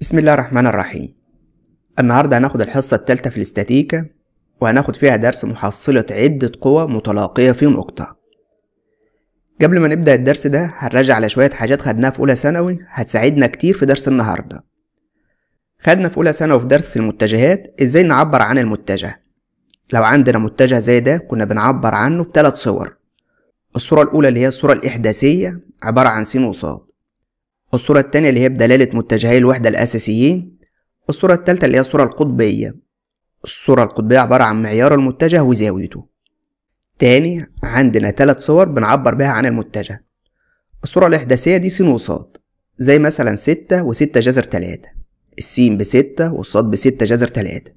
بسم الله الرحمن الرحيم النهاردة هناخد الحصة التالتة في الاستاتيكا وهناخد فيها درس محصلة عدة قوى متلاقية في نقطة قبل ما نبدأ الدرس ده هنراجع على شوية حاجات خدناها في أولى ثانوي هتساعدنا كتير في درس النهاردة خدنا في أولى ثانوي في درس المتجهات إزاي نعبر عن المتجه لو عندنا متجه زي ده كنا بنعبر عنه بتلات صور الصورة الأولى اللي هي الصورة الإحداثية عبارة عن س وصاد الصورة التانية اللي هي بدلالة متجهي الوحدة الأساسيين الصورة التالتة اللي هي الصورة القطبية الصورة القطبية عبارة عن معيار المتجه وزاويته تاني عندنا ثلاث صور بنعبر بها عن المتجه الصورة الإحداثية دي سين وصاد زي مثلا ستة وستة جذر تلاتة السين بستة والصاد بستة جذر تلاتة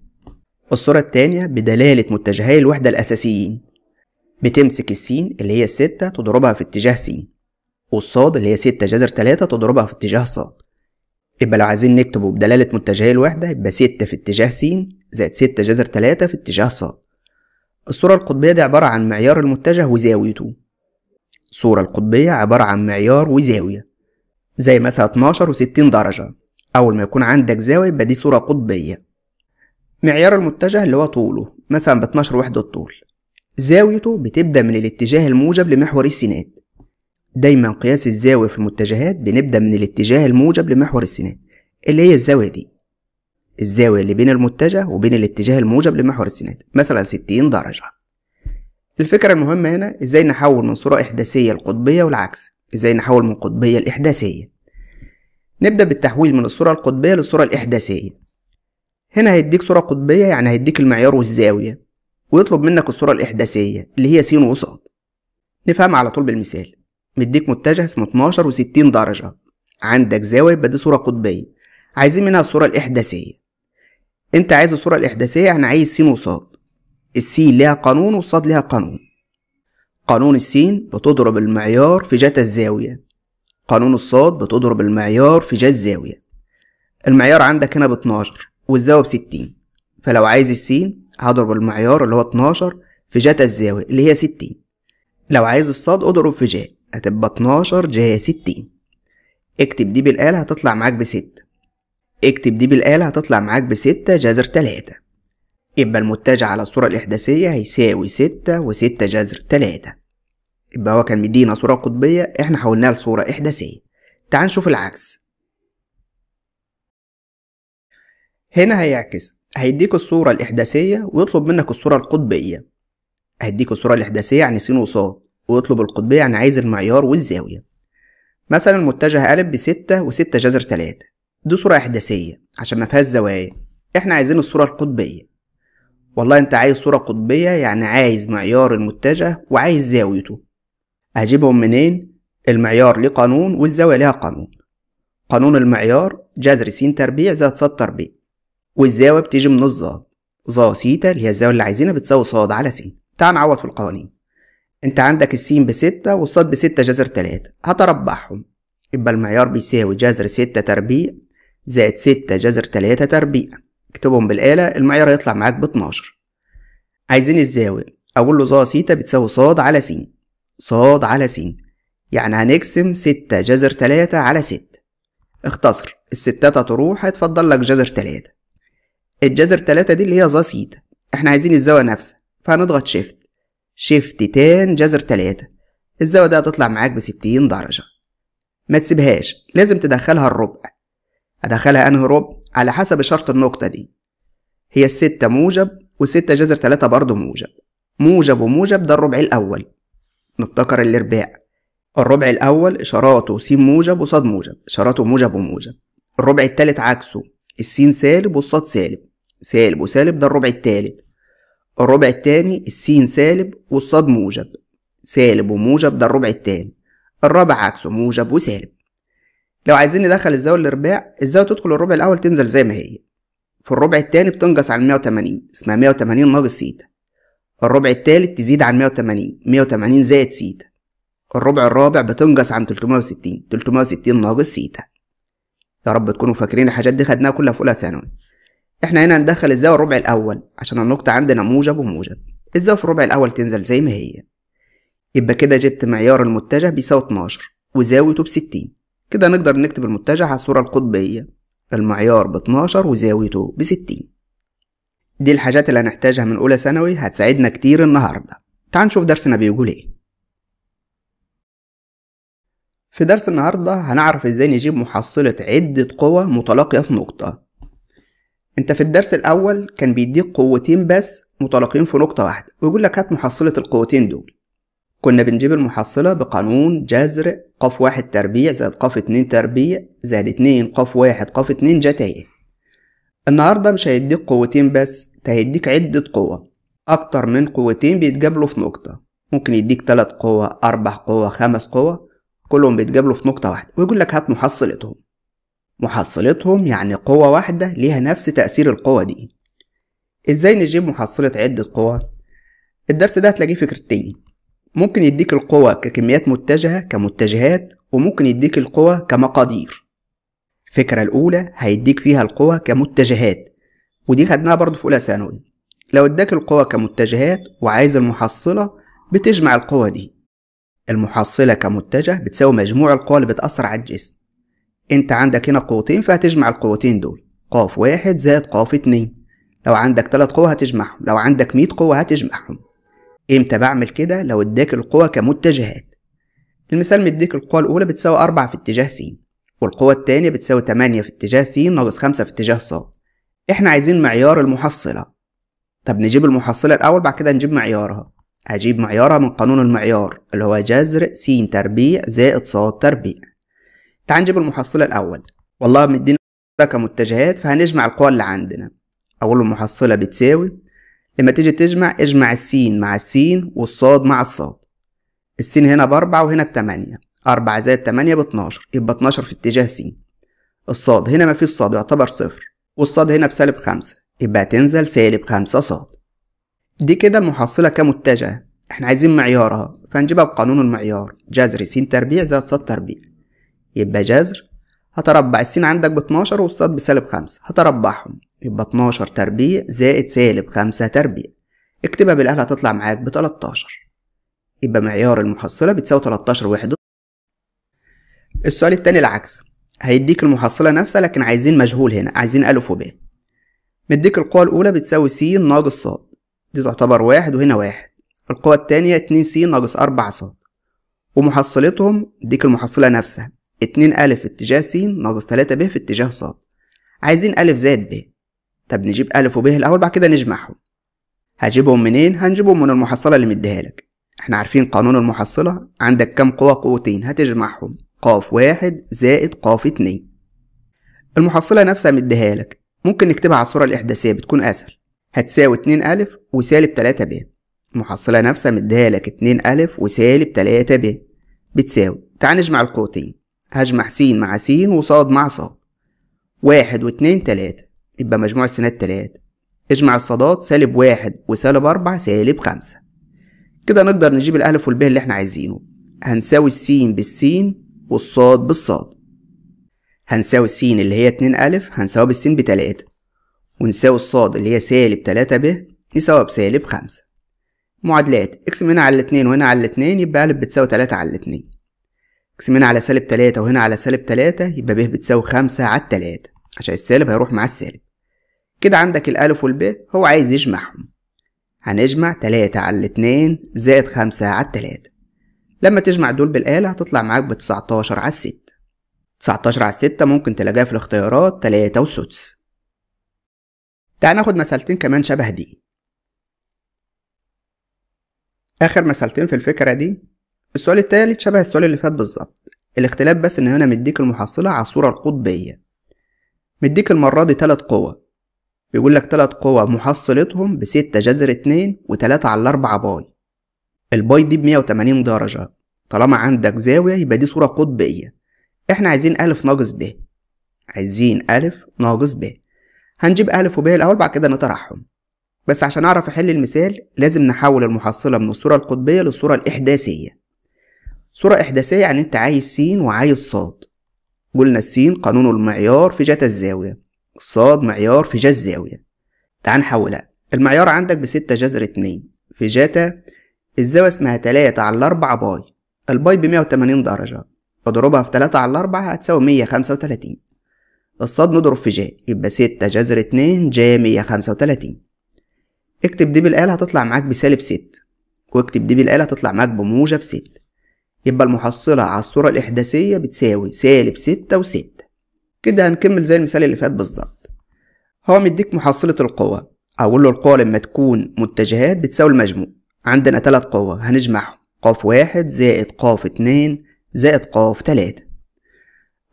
الصورة التانية بدلالة متجهي الوحدة الأساسيين بتمسك السين اللي هي الستة تضربها في اتجاه س والصاد اللي هي ستة جذر تلاتة تضربها في اتجاه ص يبقى لو عايزين نكتبه بدلالة متجهي الوحدة يبقى ستة في اتجاه س زائد ستة جذر تلاتة في اتجاه ص الصورة القطبية دي عبارة عن معيار المتجه وزاويته الصورة القطبية عبارة عن معيار وزاوية زي مثلا 12 و60 درجة أول ما يكون عندك زاوية يبقى دي صورة قطبية معيار المتجه اللي هو طوله مثلا ب 12 وحدة طول زاويته بتبدأ من الاتجاه الموجب لمحور السينات دايما قياس الزاوية في المتجهات بنبدأ من الاتجاه الموجب لمحور السينات اللي هي الزاوية دي الزاوية اللي بين المتجه وبين الاتجاه الموجب لمحور السناد مثلا 60 درجة الفكرة المهمة هنا ازاي نحول من صورة إحداثية القطبية والعكس ازاي نحول من قطبية الإحداثية نبدأ بالتحويل من الصورة القطبية للصورة الإحداثية هنا هيديك صورة قطبية يعني هيديك المعيار والزاوية ويطلب منك الصورة الإحداثية اللي هي س وساط نفهمها على طول بالمثال مديك متجه اسمه 12 و60 درجة عندك زاوية يبقى دي صورة قطبية عايزين منها الصورة الإحداثية انت عايز الصورة الإحداثية انا عايز سين وصاد السين ليها قانون والصاد ليها قانون قانون السين بتضرب المعيار في جتا الزاوية قانون الصاد بتضرب المعيار في جا الزاوية المعيار عندك هنا باتناشر والزاوية بستين فلو عايز السين هضرب المعيار اللي هو اتناشر في جتا الزاوية اللي هي ستين لو عايز الصاد اضرب في جا هتبقى اتناشر جا ستين اكتب دي بالآلة هتطلع معاك بستة اكتب دي بالآلة هتطلع معاك بستة جذر تلاتة يبقى المتجه على الصورة الإحداثية هيساوي ستة وستة جذر تلاتة يبقى هو كان مدينا صورة قطبية احنا حولناها لصورة إحداثية تعال نشوف العكس هنا هيعكس هيديك الصورة الإحداثية ويطلب منك الصورة القطبية هيديك الصورة الإحداثية عن س وص ويطلب القطبية عن عايز المعيار والزاوية مثلا المتجه قلب بستة وستة جذر تلاتة دي صورة إحداثية عشان ما فيهاش زوايا إحنا عايزين الصورة القطبية والله أنت عايز صورة قطبية يعني عايز معيار المتجه وعايز زاويته هجيبهم منين؟ المعيار ليه قانون والزاوية ليها قانون قانون المعيار جذر س تربيع زائد ص تربيع والزاوية بتيجي من الظا ظا سيتا اللي هي الزاوية اللي عايزينها بتساوي ص على س تعال نعوض في القوانين انت عندك السين بستة والصاد بستة جذر تلاتة هتربعهم يبقى المعيار بيساوي جذر ستة تربيع زائد ستة جذر تلاتة تربيع اكتبهم بالآلة المعيار هيطلع معاك ب 12 عايزين الزاوية أقول له ظا سيتا بتساوي ص على س ص على س يعني هنقسم ستة جذر تلاتة على ست اختصر الستات هتروح هيتفضل لك جذر تلاتة الجذر تلاتة دي اللي هي ظا سيتا احنا عايزين الزاوية نفسها فهنضغط شيفت شيفت تان جذر تلاتة الزاوية دي هتطلع معاك بستين درجة ما تسيبهاش لازم تدخلها الربع أدخلها أنهي ربع على حسب شرط النقطة دي هي الستة موجب والستة جذر تلاتة برضه موجب موجب وموجب ده الربع الأول نفتكر الأرباع الربع الأول إشاراته س موجب وص موجب إشاراته موجب وموجب الربع التالت عكسه السين سالب والصاد سالب سالب وسالب ده الربع التالت الربع التاني السين سالب والصاد موجب سالب وموجب ده الربع التاني الرابع عكسه موجب وسالب لو عايزين ندخل الزاوية الارباع الزاوية تدخل الربع الأول تنزل زي ما هي في الربع التاني بتنقص عن 180 اسمها 180 ناقص سيتا الربع التالت تزيد عن 180 180 زائد سيتا الربع الرابع بتنقص عن 360 360 ناقص سيتا يا رب تكونوا فاكرين الحاجات دي خدناها كلها في اولى ثانوي احنا هنا هندخل الزاوية الربع الأول عشان النقطة عندنا موجب وموجب الزاوية في الربع الأول تنزل زي ما هي يبقى كده جبت معيار المتجه بيساوي 12 وزاويته ب 60 كده نقدر نكتب المتجه على الصورة القطبية المعيار ب 12 وزاويته ب 60 دي الحاجات اللي هنحتاجها من أولى ثانوي هتساعدنا كتير النهاردة تعال نشوف درسنا بيقول ايه في درس النهاردة هنعرف ازاي نجيب محصلة عدة قوى متلاقية في نقطة انت في الدرس الاول كان بيديك قوتين بس متلاقيين في نقطة واحدة ويقول لك هات محصلة القوتين دول كنا بنجيب المحصلة بقانون جذر ق واحد تربيع زائد ق اتنين تربيع زائد اتنين ق واحد ق اتنين جتايه النهاردة مش هيديك قوتين بس ده هيديك عدة قوة أكتر من قوتين بيتجابلوا في نقطة ممكن يديك تلات قوة أربع قوة خمس قوة كلهم بيتجابلوا في نقطة واحدة ويقول لك هات محصلتهم محصلتهم يعني قوة واحدة ليها نفس تأثير القوة دي ازاي نجيب محصلة عدة قوى الدرس ده هتلاقيه فكرتين ممكن يديك القوة ككميات متجهة كمتجهات وممكن يديك القوة كمقادير الفكرة الأولى هيديك فيها القوة كمتجهات ودي خدناها برضو في أولى ثانوي لو اداك القوة كمتجهات وعايز المحصلة بتجمع القوة دي المحصلة كمتجه بتساوي مجموع القوى اللي بتأثر على الجسم انت عندك هنا قوتين فهتجمع القوتين دول قاف واحد زائد قاف اتنين لو عندك تلات قوة هتجمعهم لو عندك مية قوة هتجمعهم امتى بعمل كده لو اداك القوى كمتجهات المثال مديك القوى الأولى بتساوي أربعة في اتجاه س والقوة التانية بتساوي تمانية في اتجاه س ناقص خمسة في اتجاه ص احنا عايزين معيار المحصلة طب نجيب المحصلة الأول بعد كده نجيب معيارها هجيب معيارها من قانون المعيار اللي هو جذر س تربيع زائد ص تربيع تعال نجيب المحصلة الأول والله مدينا كمتجهات فهنجمع القوى اللي عندنا أقول المحصلة بتساوي لما تيجي تجمع اجمع السين مع السين والصاد مع الصاد السين هنا بأربعة وهنا بتمانية أربعة زائد تمانية باتناشر يبقى اتناشر في اتجاه سين الصاد هنا مفيش صاد يعتبر صفر والصاد هنا بسالب خمسة يبقى تنزل سالب خمسة صاد دي كده المحصلة كمتجهة احنا عايزين معيارها فنجيبها بقانون المعيار جذر س تربيع زائد ص تربيع يبقى جذر هتربع السين عندك باتناشر والصاد بسالب خمسة هتربعهم يبقى 12 تربيع زائد سالب 5 تربيع اكتبها بالأهل هتطلع معاك ب 13 يبقى معيار المحصلة بتساوي 13 وحده السؤال التاني العكس هيديك المحصلة نفسها لكن عايزين مجهول هنا عايزين ألف وباء مديك القوة الأولى بتساوي س ناقص ص دي تعتبر واحد وهنا واحد القوة التانية 2 س ناقص 4 ص ومحصلتهم ديك المحصلة نفسها 2 أ في اتجاه س ناقص 3 ب في اتجاه ص عايزين أ زائد ب طب نجيب ألف وب الأول بعد كده نجمعهم هجيبهم منين هنجيبهم من المحصلة اللي مديها لك احنا عارفين قانون المحصلة عندك كم قوة قوتين هتجمعهم قاف واحد زائد قاف اتنين المحصلة نفسها مديها لك ممكن نكتبها على الصورة الإحداثية بتكون أسهل هتساوي اتنين ألف وسالب تلاتة ب المحصلة نفسها مديها لك اتنين ألف وسالب تلاتة ب بتساوي تعال نجمع القوتين هجمع س مع س وصاد مع صاد واحد واتنين تلاتة يبقى مجموع السنات تلاتة اجمع الصادات سالب واحد وسالب أربعة سالب خمسة كده نقدر نجيب الألف والباء اللي احنا عايزينه هنساوي السين بالسين والصاد بالصاد هنساوي السين اللي هي اتنين ألف هنساوي بالسين بتلاتة ونساوي الصاد اللي هي سالب تلاتة ب نساوي بسالب خمسة معادلات اقسم هنا على الاتنين وهنا على الاتنين يبقى ألف بتساوي تلاتة على الاتنين اقسم هنا على سالب تلاتة وهنا على سالب تلاتة يبقى ب بتساوي خمسة على التلاتة عشان السالب هيروح مع السالب كده عندك الألف والب هو عايز يجمعهم هنجمع تلاتة على الاتنين زائد خمسة على التلاتة لما تجمع دول بالآلة هتطلع معاك بتسعتاشر على الست تسعتاشر على الستة ممكن تلاقيها في الاختيارات تلاتة وسدس تعال ناخد مسألتين كمان شبه دي آخر مسألتين في الفكرة دي السؤال التالت شبه السؤال اللي فات بالظبط الاختلاف بس إن هنا مديك المحصلة على الصورة القطبية مديك المرة دي تلات قوة لك تلات قوة محصلتهم بستة جذر اتنين وتلاتة على الأربعة باي الباي دي بمية وتمانين درجة طالما عندك زاوية يبقى دي صورة قطبية احنا عايزين ألف ناقص ب عايزين ألف ناقص ب هنجيب ألف وب الأول بعد كده نطرحهم بس عشان أعرف أحل المثال لازم نحول المحصلة من الصورة القطبية للصورة الإحداثية صورة إحداثية يعني أنت عايز س وعايز صاد قلنا السين قانون المعيار في جتا الزاوية الصاد معيار في جا الزاوية تعال نحولها المعيار عندك بستة جذر اتنين في جتا الزاوية اسمها تلاتة على الأربعة باي الباي بمية وتمانين درجة اضربها في تلاتة على الأربعة هتساوي مية خمسة وتلاتين الصاد نضرب في جا يبقى ستة جذر اتنين جا مية خمسة وتلاتين اكتب دي بالآلة هتطلع معاك بسالب ست واكتب دي بالآلة هتطلع معاك بموجب ست يبقى المحصلة على الصورة الإحداثية بتساوي سالب ستة وستة كده هنكمل زي المثال اللي فات بالظبط هو مديك محصلة القوة أقول له القوة لما تكون متجهات بتساوي المجموع عندنا تلات قوة هنجمعهم قاف واحد زائد قاف اتنين زائد قاف تلاتة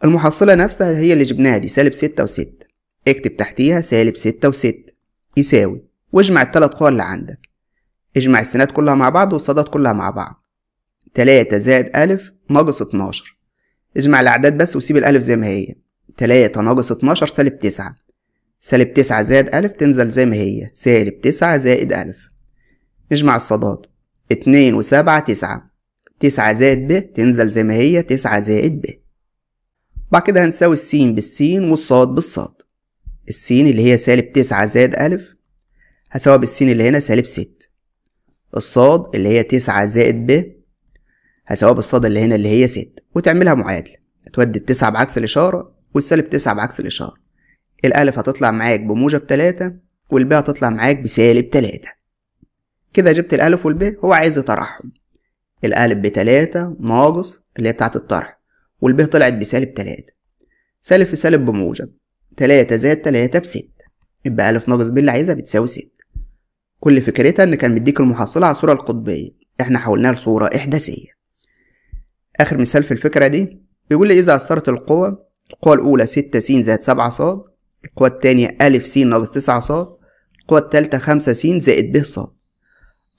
المحصلة نفسها هي اللي جبناها دي سالب ستة وستة اكتب تحتيها سالب ستة وستة يساوي واجمع التلات قوى اللي عندك اجمع السنات كلها مع بعض والصادات كلها مع بعض 3 زائد ألف ناقص 12 اجمع الأعداد بس وسيب الألف زي ما هي 3 ناقص 12 سالب 9 سالب 9 زائد ألف تنزل زي ما هي سالب 9 زائد ألف نجمع الصادات 2 وسبعة تسعة تسعة زائد ب تنزل زي ما هي تسعة زائد ب بعد كده هنساوي السين بالسين والصاد بالصاد السين اللي هي سالب تسعة زائد ألف هساوي بالسين اللي هنا سالب ست الصاد اللي هي تسعة زائد ب هساويها بالصاد اللي هنا اللي هي ست وتعملها معادلة هتودي التسعة بعكس الإشارة والسالب تسعة بعكس الإشارة الألف هتطلع معاك بموجب تلاتة والباء هتطلع معاك بسالب تلاتة كده جبت الألف والباء هو عايز يطرحهم الألف بتلاتة ناقص اللي هي بتاعة الطرح والباء طلعت بسالب تلاتة سالب في سالب بموجب تلاتة زائد تلاتة بستة يبقى ألف ناقص ب اللي عايزها بتساوي ستة كل فكرتها إن كان مديك المحصلة على الصورة القطبية إحنا حولناها لصورة إحداثية آخر مثال في الفكرة دي بيقول لي إذا أثرت القوة القوة الأولى ستة س زائد سبعة ص القوة التانية أ س ناقص تسعة ص القوة التالتة خمسة س زائد ب ص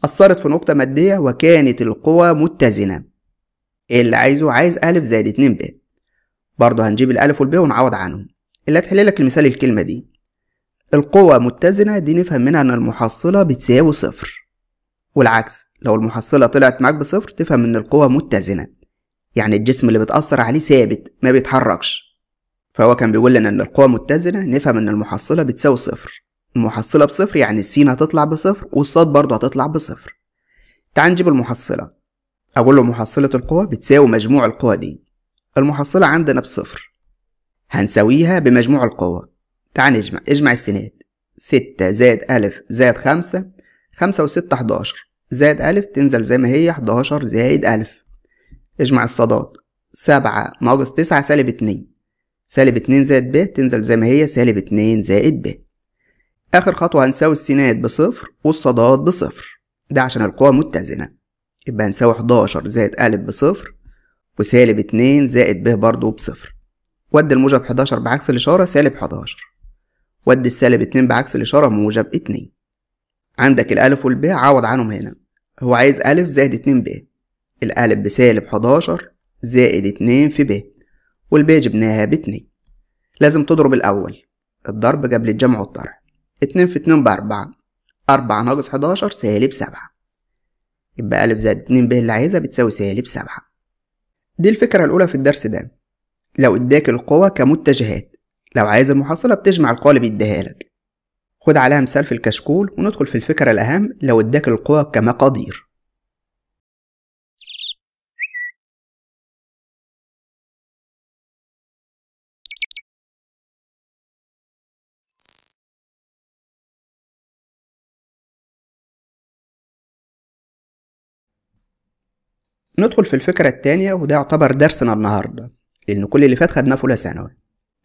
أثرت في نقطة مادية وكانت القوى متزنة إيه اللي عايزه عايز أ زائد اتنين ب برضه هنجيب الألف والب ونعوض عنهم اللي هتحل لك المثال الكلمة دي القوة متزنة دي نفهم منها إن المحصلة بتساوي صفر والعكس لو المحصلة طلعت معاك بصفر تفهم إن القوة متزنة يعني الجسم اللي بتأثر عليه ثابت ما بيتحركش فهو كان بيقول لنا إن القوة متزنة نفهم إن المحصلة بتساوي صفر المحصلة بصفر يعني السين هتطلع بصفر والصاد برضه هتطلع بصفر تعال نجيب المحصلة أقول له محصلة القوة بتساوي مجموع القوى دي المحصلة عندنا بصفر هنساويها بمجموع القوة تعال نجمع اجمع السينات ستة زائد ألف زائد خمسة خمسة وستة حداشر زائد ألف تنزل زي ما هي حداشر زائد ألف اجمع الصادات سبعة ناقص تسعة سالب اتنين سالب اتنين زائد ب تنزل زي ما هي سالب اتنين زائد ب آخر خطوة هنساوي السينات بصفر والصادات بصفر ده عشان القوى متزنة يبقى هنساوي حداشر زائد أ بصفر وسالب اتنين زائد ب برضه بصفر ودي الموجب حداشر بعكس الإشارة سالب حداشر ودي السالب اتنين بعكس الإشارة موجب اتنين عندك الألف والب عوض عنهم هنا هو عايز أ زائد اتنين ب القالب بسالب حداشر زائد اتنين في ب والب جبناها باتنين لازم تضرب الأول الضرب قبل الجمع والطرح اتنين في اتنين بأربعة أربعة ناقص حداشر سالب سبعة يبقى ألف زائد اتنين ب اللي عايزها بتساوي سالب سبعة دي الفكرة الأولى في الدرس ده لو اداك القوى كمتجهات لو عايز المحصلة بتجمع القوى اللي بيديها لك خد عليها مثال في الكشكول وندخل في الفكرة الأهم لو اداك القوى كمقادير ندخل في الفكرة التانية وده يعتبر درسنا النهاردة لأن كل اللي فات خدناه في أولى ثانوي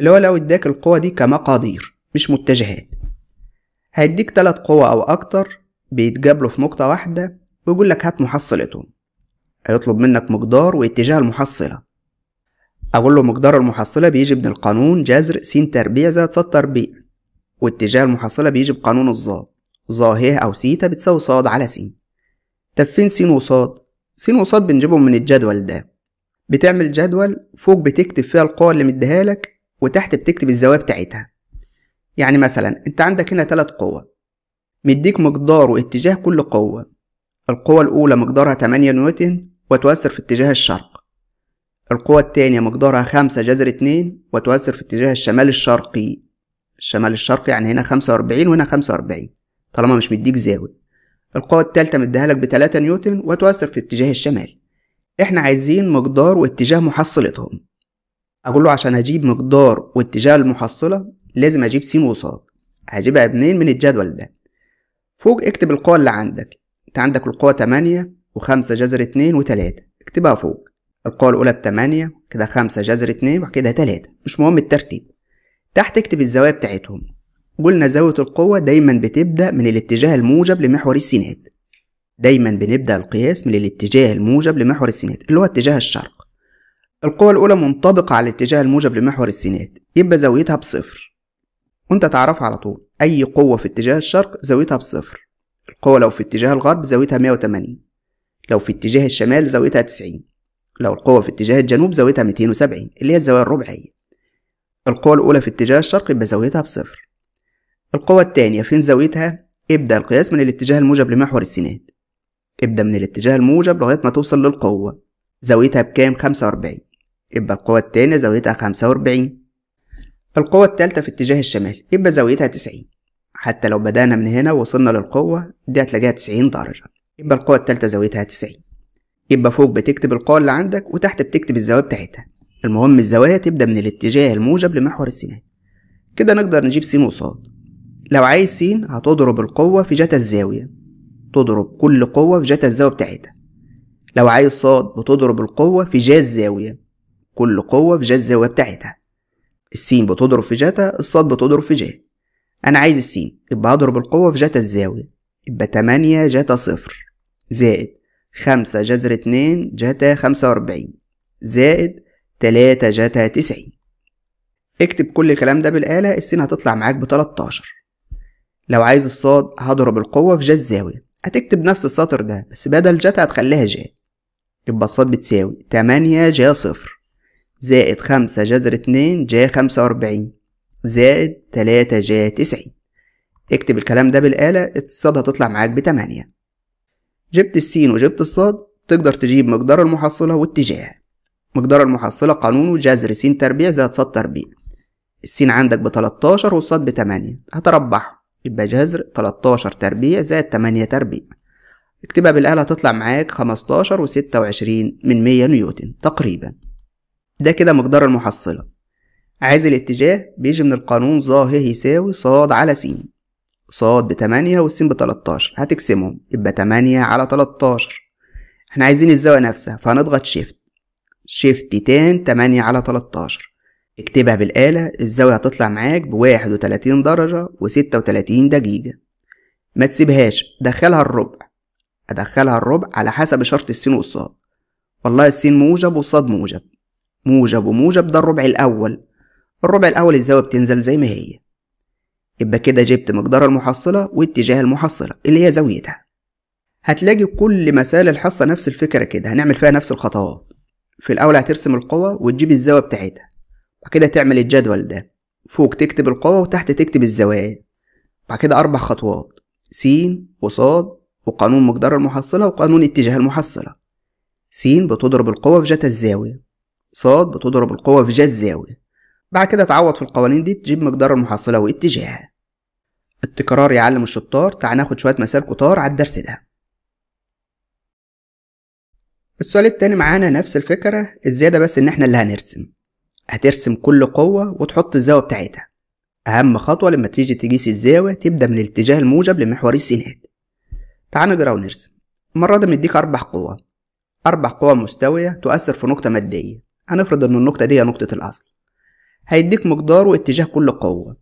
اللي هو لو اداك القوة دي كمقادير مش متجهات هيديك تلات قوة أو أكتر بيتجابلوا في نقطة واحدة ويقول لك هات محصلتهم هيطلب منك مقدار واتجاه المحصلة أقول له مقدار المحصلة بيجي من القانون جذر س تربيع زائد ص تربيع واتجاه المحصلة بيجي بقانون الظا ظا ه أو سيتا بتساوي ص على س طب فين س وصاد س وصاد بنجيبهم من الجدول ده بتعمل جدول فوق بتكتب فيها القوة اللي مديها لك وتحت بتكتب الزوايا بتاعتها يعني مثلا انت عندك هنا تلات قوة مديك مقدار واتجاه كل قوة القوة الأولى مقدارها 8 نيوتن وتؤثر في اتجاه الشرق القوة التانية مقدارها 5 جذر 2 وتؤثر في اتجاه الشمال الشرقي الشمال الشرقي يعني هنا 45 وهنا 45 طالما مش مديك زاوية القوة التالتة مديها لك بتلاتة نيوتن وتؤثر في اتجاه الشمال احنا عايزين مقدار واتجاه محصلتهم اقول له عشان اجيب مقدار واتجاه المحصلة لازم اجيب س وص هجيبها منين من الجدول ده فوق اكتب القوة اللي عندك انت عندك القوة تمانية وخمسة جذر اتنين وتلاتة اكتبها فوق القوة الأولى بتمانية كده خمسة جذر اتنين وكده تلاتة مش مهم الترتيب تحت اكتب الزوايا بتاعتهم قلنا زاوية القوة دايما بتبدأ من الاتجاه الموجب لمحور السينات دايما بنبدأ القياس من الاتجاه الموجب لمحور السينات اللي هو اتجاه الشرق القوة الأولى منطبقة على الاتجاه الموجب لمحور السينات يبقى زاويتها بصفر وانت تعرفها على طول أي قوة في اتجاه الشرق زاويتها بصفر القوة لو في اتجاه الغرب زاويتها 180 لو في اتجاه الشمال زاويتها 90 لو القوة في اتجاه الجنوب زاويتها 270 اللي هي الزاوية الربعية القوة الأولى في اتجاه الشرق يبقى زاويتها بصفر القوة الثانية فين زاويتها؟ ابدأ القياس من الاتجاه الموجب لمحور السينات ابدأ من الاتجاه الموجب لغاية ما توصل للقوة زاويتها بكام؟ 45 يبقى القوة الثانية زاويتها 45 القوة الثالثة في اتجاه الشمال يبقى زاويتها 90 حتى لو بدأنا من هنا ووصلنا للقوة دي هتلاقيها 90 درجة يبقى القوة الثالثة زاويتها 90 يبقى فوق بتكتب القوة اللي عندك وتحت بتكتب الزوايا بتاعتها المهم الزوايا تبدأ من الاتجاه الموجب لمحور السينات كده نقدر نجيب س وصاد لو عايز س هتضرب القوة في جتا الزاوية تضرب كل قوة في جتا الزاوية بتاعتها لو عايز ص بتضرب القوة في جا الزاوية كل قوة في جا الزاوية بتاعتها السين بتضرب في جتا الصاد بتضرب في جا أنا عايز السين يبقى هضرب القوة في جتا الزاوية يبقى تمانية جتا صفر زائد خمسة جذر اتنين جتا خمسة وأربعين زائد تلاتة جتا تسعين اكتب كل الكلام ده بالآلة السين هتطلع معاك بتلاتاشر لو عايز الصاد هضرب القوة في جا الزاوية هتكتب نفس السطر ده بس بدل جاتا هتخليها جا يبقى الصاد بتساوي تمانية جا صفر زائد خمسة جذر اتنين جا خمسة وأربعين زائد تلاتة جا تسعين اكتب الكلام ده بالآلة الصاد هتطلع معاك بتمانية جبت السين وجبت الصاد تقدر تجيب مقدار المحصلة واتجاهها مقدار المحصلة قانونه جذر س تربيع زائد ص تربيع السين عندك بتلاتاشر والصاد بتمانية هتربحهم يبقى جذر 13 تربيع زائد 8 تربيع اكتبها بالآلة هتطلع معاك 15 و26 من 100 نيوتن تقريبا ده كده مقدار المحصلة عايز الاتجاه بيجي من القانون ظا ه يساوي ص على س ص ب 8 بتمانية ب 13 هتقسمهم يبقى 8 على 13 احنا عايزين الزاوية نفسها فهنضغط شيفت شيفت تان 8 على 13 اكتبها بالآلة الزاوية هتطلع معاك بواحد وتلاتين درجة وستة وتلاتين دقيقة ما تسيبهاش دخلها الربع أدخلها الربع على حسب شرط السين والصاد والله السين موجب والصاد موجب موجب وموجب ده الربع الأول الربع الأول الزاوية بتنزل زي ما هي يبقى كده جبت مقدار المحصلة واتجاه المحصلة اللي هي زاويتها هتلاقي كل مسائل الحصة نفس الفكرة كده هنعمل فيها نفس الخطوات في الأول هترسم القوة وتجيب الزاوية بتاعتها كده تعمل الجدول ده فوق تكتب القوة وتحت تكتب الزوايا بعد كده أربع خطوات س وص وقانون مقدار المحصلة وقانون اتجاه المحصلة س بتضرب القوة في جتا الزاوية ص بتضرب القوة في جا الزاوية بعد كده تعوض في القوانين دي تجيب مقدار المحصلة واتجاهها التكرار يعلم الشطار تعال ناخد شوية مسائل كتار على الدرس ده السؤال التاني معانا نفس الفكرة الزيادة بس إن إحنا اللي هنرسم هترسم كل قوة وتحط الزاوية بتاعتها أهم خطوة لما تيجي تقيس الزاوية تبدأ من الاتجاه الموجب لمحور السينات تعال نجرى ونرسم المرة دي مديك أربع قوى أربع قوى مستوية تؤثر في نقطة مادية هنفرض إن النقطة دي هي نقطة الأصل هيديك مقدار واتجاه كل قوة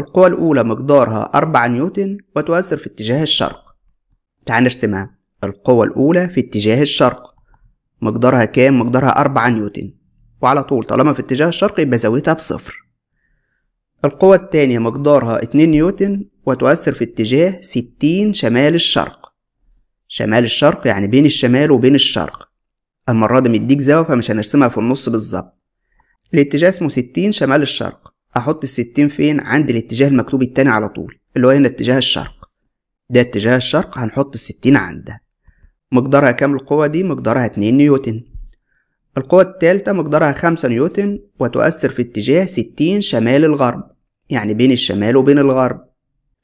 القوة الأولى مقدارها أربعة نيوتن وتؤثر في اتجاه الشرق تعال نرسمها القوة الأولى في اتجاه الشرق مقدارها كام؟ مقدارها أربعة نيوتن وعلى طول طالما في اتجاه الشرق يبقى زاويتها بصفر القوة التانية مقدارها 2 نيوتن وتؤثر في اتجاه 60 شمال الشرق شمال الشرق يعني بين الشمال وبين الشرق المرة دي مديك زاوية فمش هنرسمها في النص بالظبط الاتجاه اسمه 60 شمال الشرق أحط الستين فين عند الاتجاه المكتوب التاني على طول اللي هو هنا اتجاه الشرق ده اتجاه الشرق هنحط الستين عنده مقدارها كام القوة دي مقدارها 2 نيوتن القوة الثالثة مقدارها خمسة نيوتن وتؤثر في اتجاه ستين شمال الغرب يعني بين الشمال وبين الغرب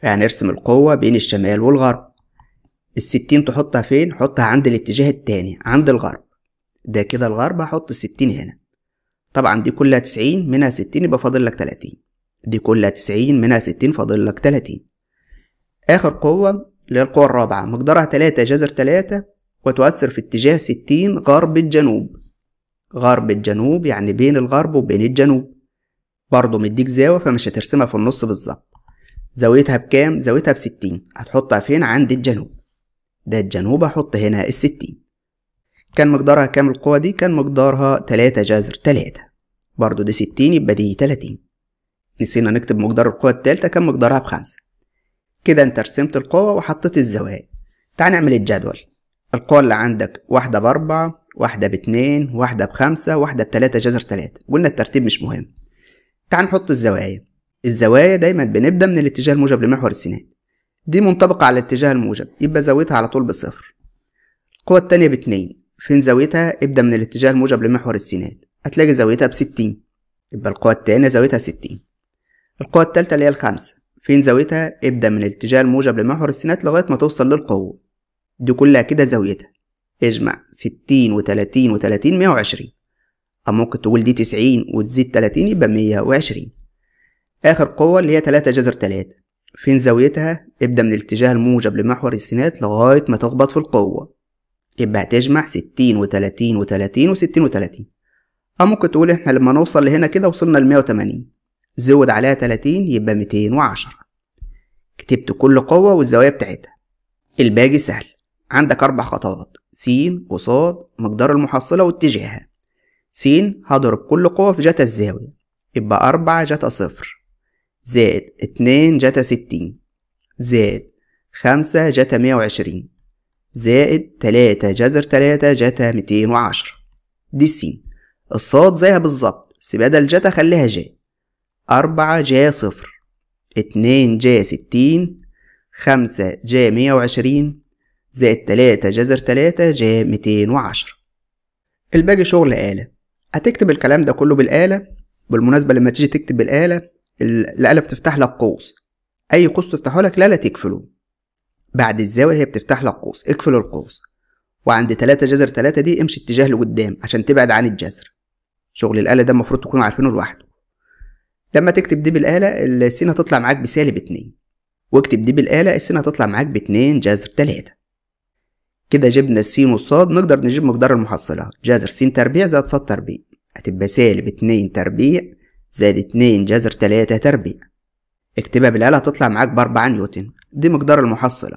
فهنرسم القوة بين الشمال والغرب الستين تحطها فين؟ حطها عند الاتجاه التاني عند الغرب ده كده الغرب هحط الستين هنا طبعا دي كلها تسعين منها ستين يبقى فاضل لك تلاتين دي كلها تسعين منها ستين فاضل لك تلاتين آخر قوة اللي هي القوة الرابعة مقدارها تلاتة جذر تلاتة وتؤثر في اتجاه ستين غرب الجنوب غرب الجنوب يعني بين الغرب وبين الجنوب برضه مديك زاوية فمش هترسمها في النص بالظبط زاويتها بكام؟ زاويتها بستين هتحطها فين؟ عند الجنوب ده الجنوب هحط هنا الستين كان مقدارها كام القوة دي؟ كان مقدارها تلاتة جذر تلاتة برضه دي ستين يبقى دي تلاتين نسينا نكتب مقدار القوة التالتة كان مقدارها بخمسة كده انت رسمت القوة وحطيت الزوايا تعال نعمل الجدول القوة اللي عندك واحدة بأربعة واحدة باتنين واحدة بخمسة واحدة بتلاتة جذر تلاتة قلنا الترتيب مش مهم تعال نحط الزوايا الزوايا دايما بنبدأ من الاتجاه الموجب لمحور السينات دي منطبقة على الاتجاه الموجب يبقى زاويتها على طول بصفر القوة التانية باتنين فين زاويتها ابدأ من الاتجاه الموجب لمحور السينات هتلاقي زاويتها بستين يبقى القوة التانية زاويتها ستين القوة التالتة اللي هي الخمسة فين زاويتها ابدأ من الاتجاه الموجب لمحور السينات لغاية ما توصل للقوة دي كلها كده زاويتها اجمع 60 و30 و30 120 أو ممكن تقول دي 90 وتزيد 30 يبقى 120 آخر قوة اللي هي 3 جذر 3 فين زاويتها؟ ابدأ من الاتجاه الموجب لمحور السينات لغاية ما تخبط في القوة يبقى هتجمع 60 و30 و30 و60 و30 أو ممكن تقول إحنا لما نوصل لهنا كده وصلنا ل 180 زود عليها 30 يبقى 210 كتبت كل قوة والزوايا بتاعتها الباقي سهل عندك أربع خطوات س وص مقدار المحصلة واتجاهها س هضرب كل قوة في جتا الزاوية يبقى أربعة جتا صفر زائد اتنين جتا ستين زائد خمسة جتا مية وعشرين زائد تلاتة جذر تلاتة جتا ميتين وعشرة دي السين الصاد زيها بالظبط بس بدل جتا خليها جا أربعة جا صفر اتنين جا ستين خمسة جا مية وعشرين زائد تلاتة جذر تلاتة جاب ميتين وعشرة الباقي شغل آلة هتكتب الكلام ده كله بالآلة بالمناسبة لما تيجي تكتب بالآلة الآلة بتفتح لك قوس أي قوس تفتحه لك لا لا تكفله بعد الزاوية هي بتفتح لك قوس اقفل القوس وعند تلاتة جذر تلاتة دي امشي اتجاه لقدام عشان تبعد عن الجذر شغل الآلة ده المفروض تكونوا عارفينه لوحده لما تكتب دي بالآلة السين هتطلع معاك بسالب اتنين واكتب دي بالآلة السين هتطلع معاك باتنين جذر تلاتة كده جبنا السين والصاد نقدر نجيب مقدار المحصلة جذر س تربيع زائد صاد تربيع هتبقى سالب اتنين تربيع زائد اتنين جذر تلاتة تربيع اكتبها بالآلة هتطلع معاك بأربعة نيوتن دي مقدار المحصلة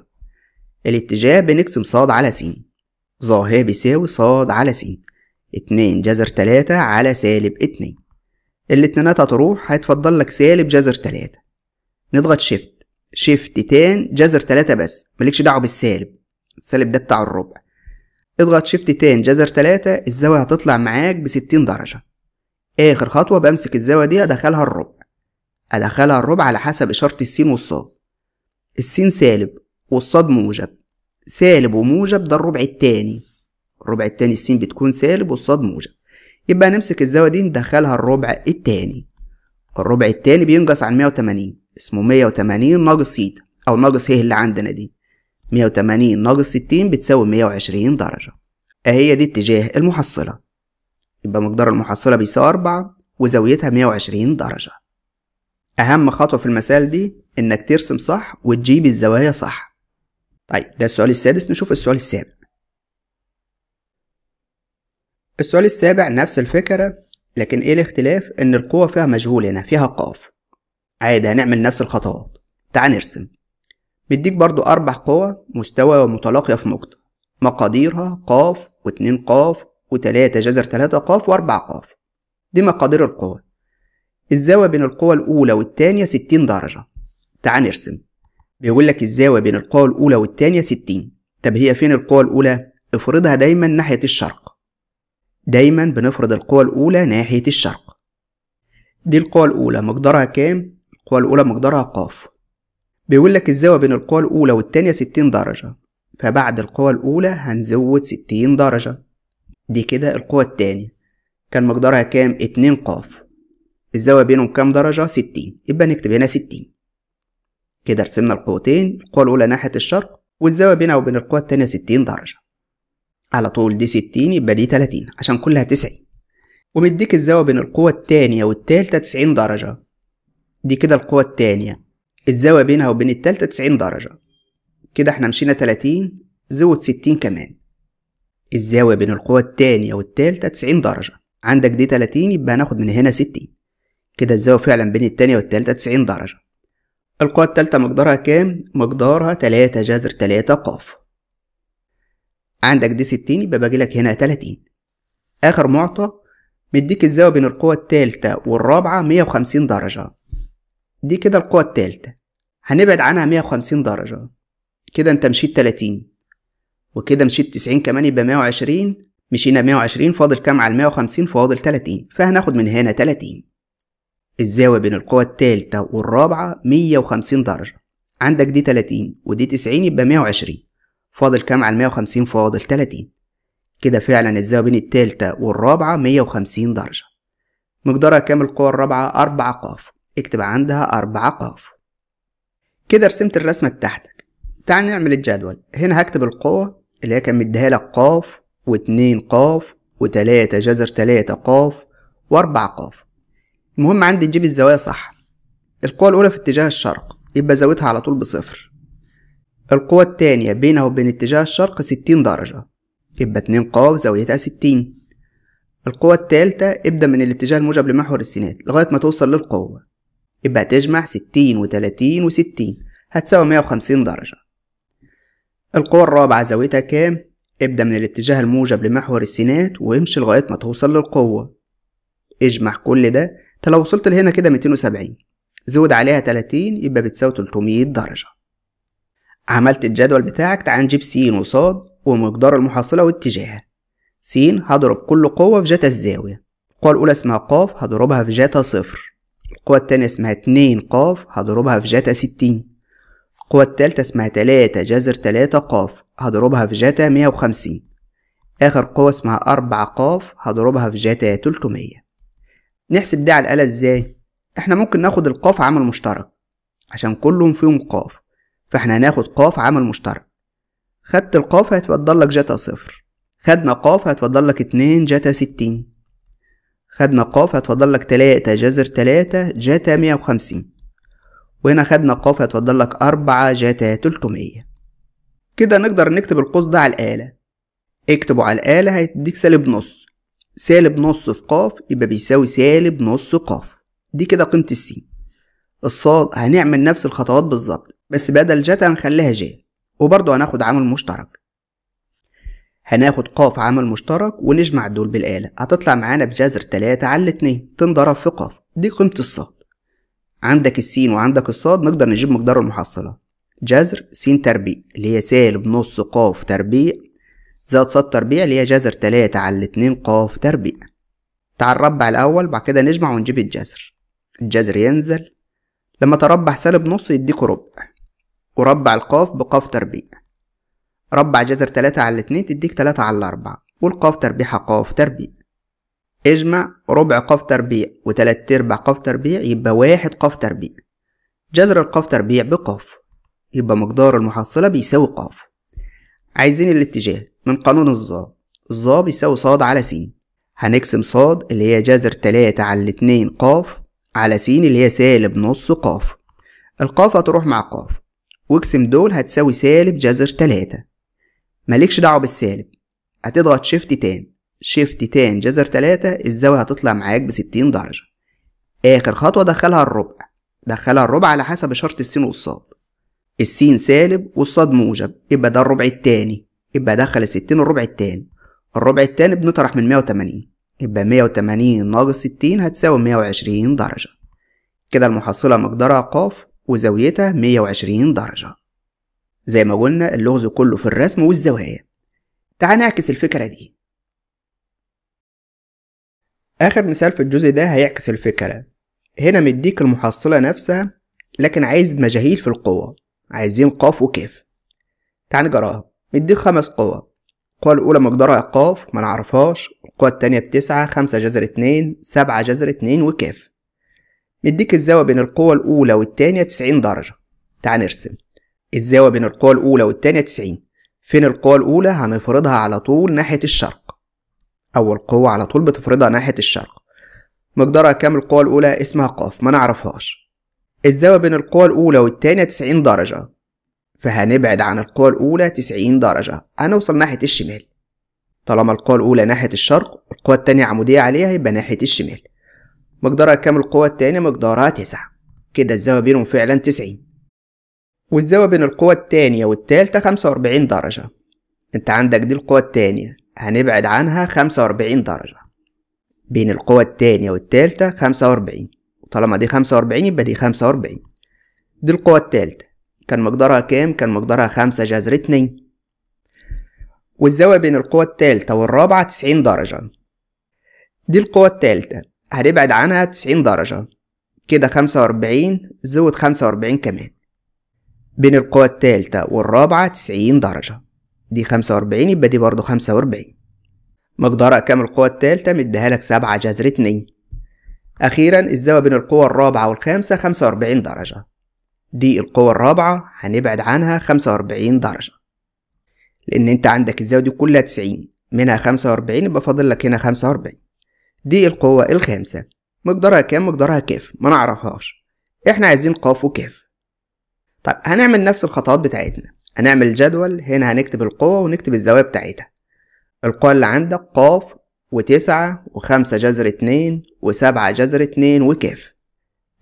الاتجاه بنقسم صاد على س ظاهر بيساوي صاد على س اتنين جذر تلاتة على سالب اتنين الاتنينات هتروح هيتفضل لك سالب جذر تلاتة نضغط شيفت شيفت تان جذر تلاتة بس مالكش دعوة بالسالب السالب ده بتاع الربع اضغط شيفت تاني جذر تلاتة الزاوية هتطلع معاك بستين درجة آخر خطوة بمسك الزاوية دي أدخلها الربع أدخلها الربع على حسب إشارة السين والصاد السين سالب والصاد موجب سالب وموجب ده الربع التاني الربع التاني السين بتكون سالب والصاد موجب يبقى نمسك الزاوية دي ندخلها الربع التاني الربع التاني بينقص عن وتمانين اسمه مية وتمانين ناقص سيتا أو ناقص هي اللي عندنا دي 180 ناقص 60 بتساوي 120 درجة أهي إيه دي اتجاه المحصلة يبقى مقدار المحصلة بيساوي 4 وزاويتها 120 درجة أهم خطوة في المسائل دي إنك ترسم صح وتجيب الزوايا صح طيب ده السؤال السادس نشوف السؤال السابع السؤال السابع نفس الفكرة لكن إيه الاختلاف إن القوة فيها مجهول هنا فيها قاف عادي هنعمل نفس الخطوات تعال نرسم بيديك برضو أربع قوى مستوى متلاقية في نقطة مقاديرها قاف واتنين قاف وتلاتة جذر تلاتة قاف وأربع قاف دي مقادير القوى الزاوية بين القوى الأولى والتانية ستين درجة تعال نرسم بيقول لك الزاوية بين القوى الأولى والتانية ستين طب هي فين القوى الأولى؟ افرضها دايما ناحية الشرق دايما بنفرض القوى الأولى ناحية الشرق دي القوى الأولى مقدارها كام؟ القوى الأولى مقدارها قاف بيقول لك الزاوية بين القوى الأولى والتانية ستين درجة فبعد القوى الأولى هنزود ستين درجة دي كده القوى التانية كان مقدارها كام؟ اتنين قاف الزاوية بينهم كام درجة؟ ستين يبقى نكتب هنا ستين كده رسمنا القوتين القوى الأولى ناحية الشرق والزاوية بينها وبين القوى التانية ستين درجة على طول دي ستين يبقى دي تلاتين عشان كلها تسعين ومديك الزاوية بين القوى التانية والتالتة تسعين درجة دي كده القوى التانية الزاوية بينها وبين التالتة تسعين درجة كده احنا مشينا تلاتين زود ستين كمان الزاوية بين القوى التانية والتالتة تسعين درجة عندك دي تلاتين يبقى هناخد من هنا ستين كده الزاوية فعلا بين التانية والتالتة تسعين درجة القوى التالتة مقدارها كام؟ مقدارها تلاتة جذر تلاتة قاف عندك دي ستين يبقى باجيلك هنا تلاتين آخر معطى مديك الزاوية بين القوى التالتة والرابعة مية وخمسين درجة دي كده القوة التالتة هنبعد عنها 150 درجة كده انت مشيت 30 وكده مشيت 90 كمان يبقى 120 مشينا 120 فاضل كام على 150 فاضل 30 فهناخد من هنا 30 الزاوية بين القوة التالتة والرابعة 150 درجة عندك دي 30 ودي 90 يبقى 120 فاضل كام على 150 فاضل 30 كده فعلا الزاوية بين التالتة والرابعة 150 درجة مقدارها كام القوة الرابعة 4 قاف اكتب عندها أربعة قاف كده رسمت الرسمة بتاعتك تعال نعمل الجدول هنا هكتب القوة اللي هي كان مديها لك قاف واتنين قاف وتلاتة جذر تلاتة قاف وأربع قاف المهم عندي تجيب الزوايا صح القوة الأولى في اتجاه الشرق يبقى زاويتها على طول بصفر القوة التانية بينها وبين اتجاه الشرق ستين درجة يبقى اتنين قاف زاويتها ستين القوة التالتة ابدأ من الاتجاه الموجب لمحور السينات لغاية ما توصل للقوة يبقى تجمع ستين وتلاتين وستين هتساوي مية وخمسين درجة القوة الرابعة زاويتها كام؟ ابدأ من الاتجاه الموجب لمحور السينات وامشي لغاية ما توصل للقوة اجمع كل ده انت لو وصلت لهنا كده 270 زود عليها 30 يبقى بتساوي 300 درجة عملت الجدول بتاعك تعال نجيب س وص ومقدار المحصلة واتجاهها س هضرب كل قوة في جتا الزاوية القوة الأولى اسمها ق هضربها في جتا صفر القوة التانية اسمها اتنين قاف هضربها في جتا ستين القوة التالتة اسمها تلاتة جذر تلاتة قاف هضربها في جتا مية وخمسين آخر قوة اسمها أربعة قاف هضربها في جتا تلتمية نحسب ده على الآلة ازاي؟ احنا ممكن ناخد القاف عامل مشترك عشان كلهم فيهم قاف فاحنا هناخد قاف عامل مشترك خدت القاف هتفضلك لك صفر خدنا قاف هتفضلك لك اتنين جتا ستين خدنا قاف هتفضل لك تلاتة جذر تلاتة جتا مية وخمسين وهنا خدنا قاف هتفضل لك أربعة جتا تلتمية كده نقدر نكتب القوس ده على الآلة اكتبه على الآلة هيديك سالب نص سالب نص في قاف يبقى بيساوي سالب نص قاف دي كده قيمة السين الصاد هنعمل نفس الخطوات بالظبط بس بدل جتا هنخليها جا وبرضه هناخد عامل مشترك هناخد قاف عمل مشترك ونجمع دول بالآلة هتطلع معانا بجذر 3 على 2 تنضرب في قاف دي قيمة الصاد عندك السين وعندك الصاد نقدر نجيب مقدار المحصلة جذر س تربيع اللي هي سالب نص ق تربيع زائد صاد تربيع اللي هي جذر 3 على 2 ق تربيع تعال نربع الأول بعد كده نجمع ونجيب الجذر الجذر ينزل لما تربع سالب نص يديك ربع وربع القاف بقاف تربيع ربع جذر تلاتة على الاتنين تديك تلاتة على الأربعة والقاف تربيعها قاف تربيع اجمع ربع قاف تربيع وتلات أرباع قاف تربيع يبقى واحد قاف تربيع جذر القاف تربيع بقاف يبقى مقدار المحصلة بيساوي قاف عايزين الاتجاه من قانون الظا الظا بيساوي صاد على س هنقسم صاد اللي هي جذر تلاتة على الاتنين قاف على س اللي هي سالب نص قاف القاف هتروح مع قاف واقسم دول هتساوي سالب جذر تلاتة مالكش دعوة بالسالب هتضغط شيفت تان شيفت تان جذر تلاتة الزاوية هتطلع معاك بستين درجة آخر خطوة دخلها الربع دخلها الربع على حسب شرط السين والصاد السين سالب والصاد موجب يبقى ده الربع التاني يبقى دخل الستين الربع التاني الربع التاني بنطرح من مية وتمانين يبقى مية وتمانين ناقص ستين هتساوي مية وعشرين درجة كده المحصلة مقدارها ق وزاويتها مية وعشرين درجة زي ما قلنا اللغز كله في الرسم والزوايا تعال نعكس الفكرة دي آخر مثال في الجزء ده هيعكس الفكرة هنا مديك المحصلة نفسها لكن عايز مجاهيل في القوة عايزين قاف وكاف تعال نجراها مديك خمس قوة القوة الأولى مقدارها قاف ما نعرفهاش القوة التانية بتسعة خمسة جذر اتنين سبعة جذر اتنين وكاف مديك الزاوية بين القوة الأولى والتانية تسعين درجة تعال نرسم الزاوية بين القوى الأولى والتانية تسعين فين القوة الأولى هنفرضها على طول ناحية الشرق أول قوة على طول بتفرضها ناحية الشرق مقدارها كام القوة الأولى اسمها ق ما نعرفهاش الزاوية بين القوة الأولى والتانية تسعين درجة فهنبعد عن القوة الأولى تسعين درجة هنوصل ناحية الشمال طالما القوة الأولى ناحية الشرق القوة التانية عمودية عليها يبقى ناحية الشمال مقدارها كام القوة التانية مقدارها تسعة كده الزاوية بينهم فعلا تسعين والزاوية بين القوى التانية والتالتة خمسة وأربعين درجة انت عندك دي القوى التانية هنبعد عنها خمسة وأربعين درجة بين القوى التانية والتالتة خمسة وأربعين طالما دي خمسة وأربعين يبقى دي خمسة وأربعين دي القوى التالتة كان مقدارها كام؟ كان مقدارها خمسة جذر اتنين والزاوية بين القوى التالتة والرابعة تسعين درجة دي القوى التالتة هنبعد عنها تسعين درجة كده خمسة وأربعين زود خمسة وأربعين كمان بين القوى الثالثة والرابعة 90 درجة دي 45 يبقى دي برضو 45 مقدار أكام القوى الثالثة مديها لك 7 جذر 2 أخيرا الزاوية بين القوى الرابعة والخامسة 45 درجة دي القوى الرابعة هنبعد عنها 45 درجة لأن أنت عندك الزاوية دي كلها 90 منها 45 يبقى فاضل لك هنا 45 دي القوة الخامسة مقدارها كام مقدارها كاف ما نعرفهاش احنا عايزين قاف وكاف طب هنعمل نفس الخطوات بتاعتنا هنعمل الجدول هنا هنكتب القوة ونكتب الزوايا بتاعتها القوة اللي عندك قاف وتسعة وخمسة جذر اتنين وسبعة جذر اتنين وك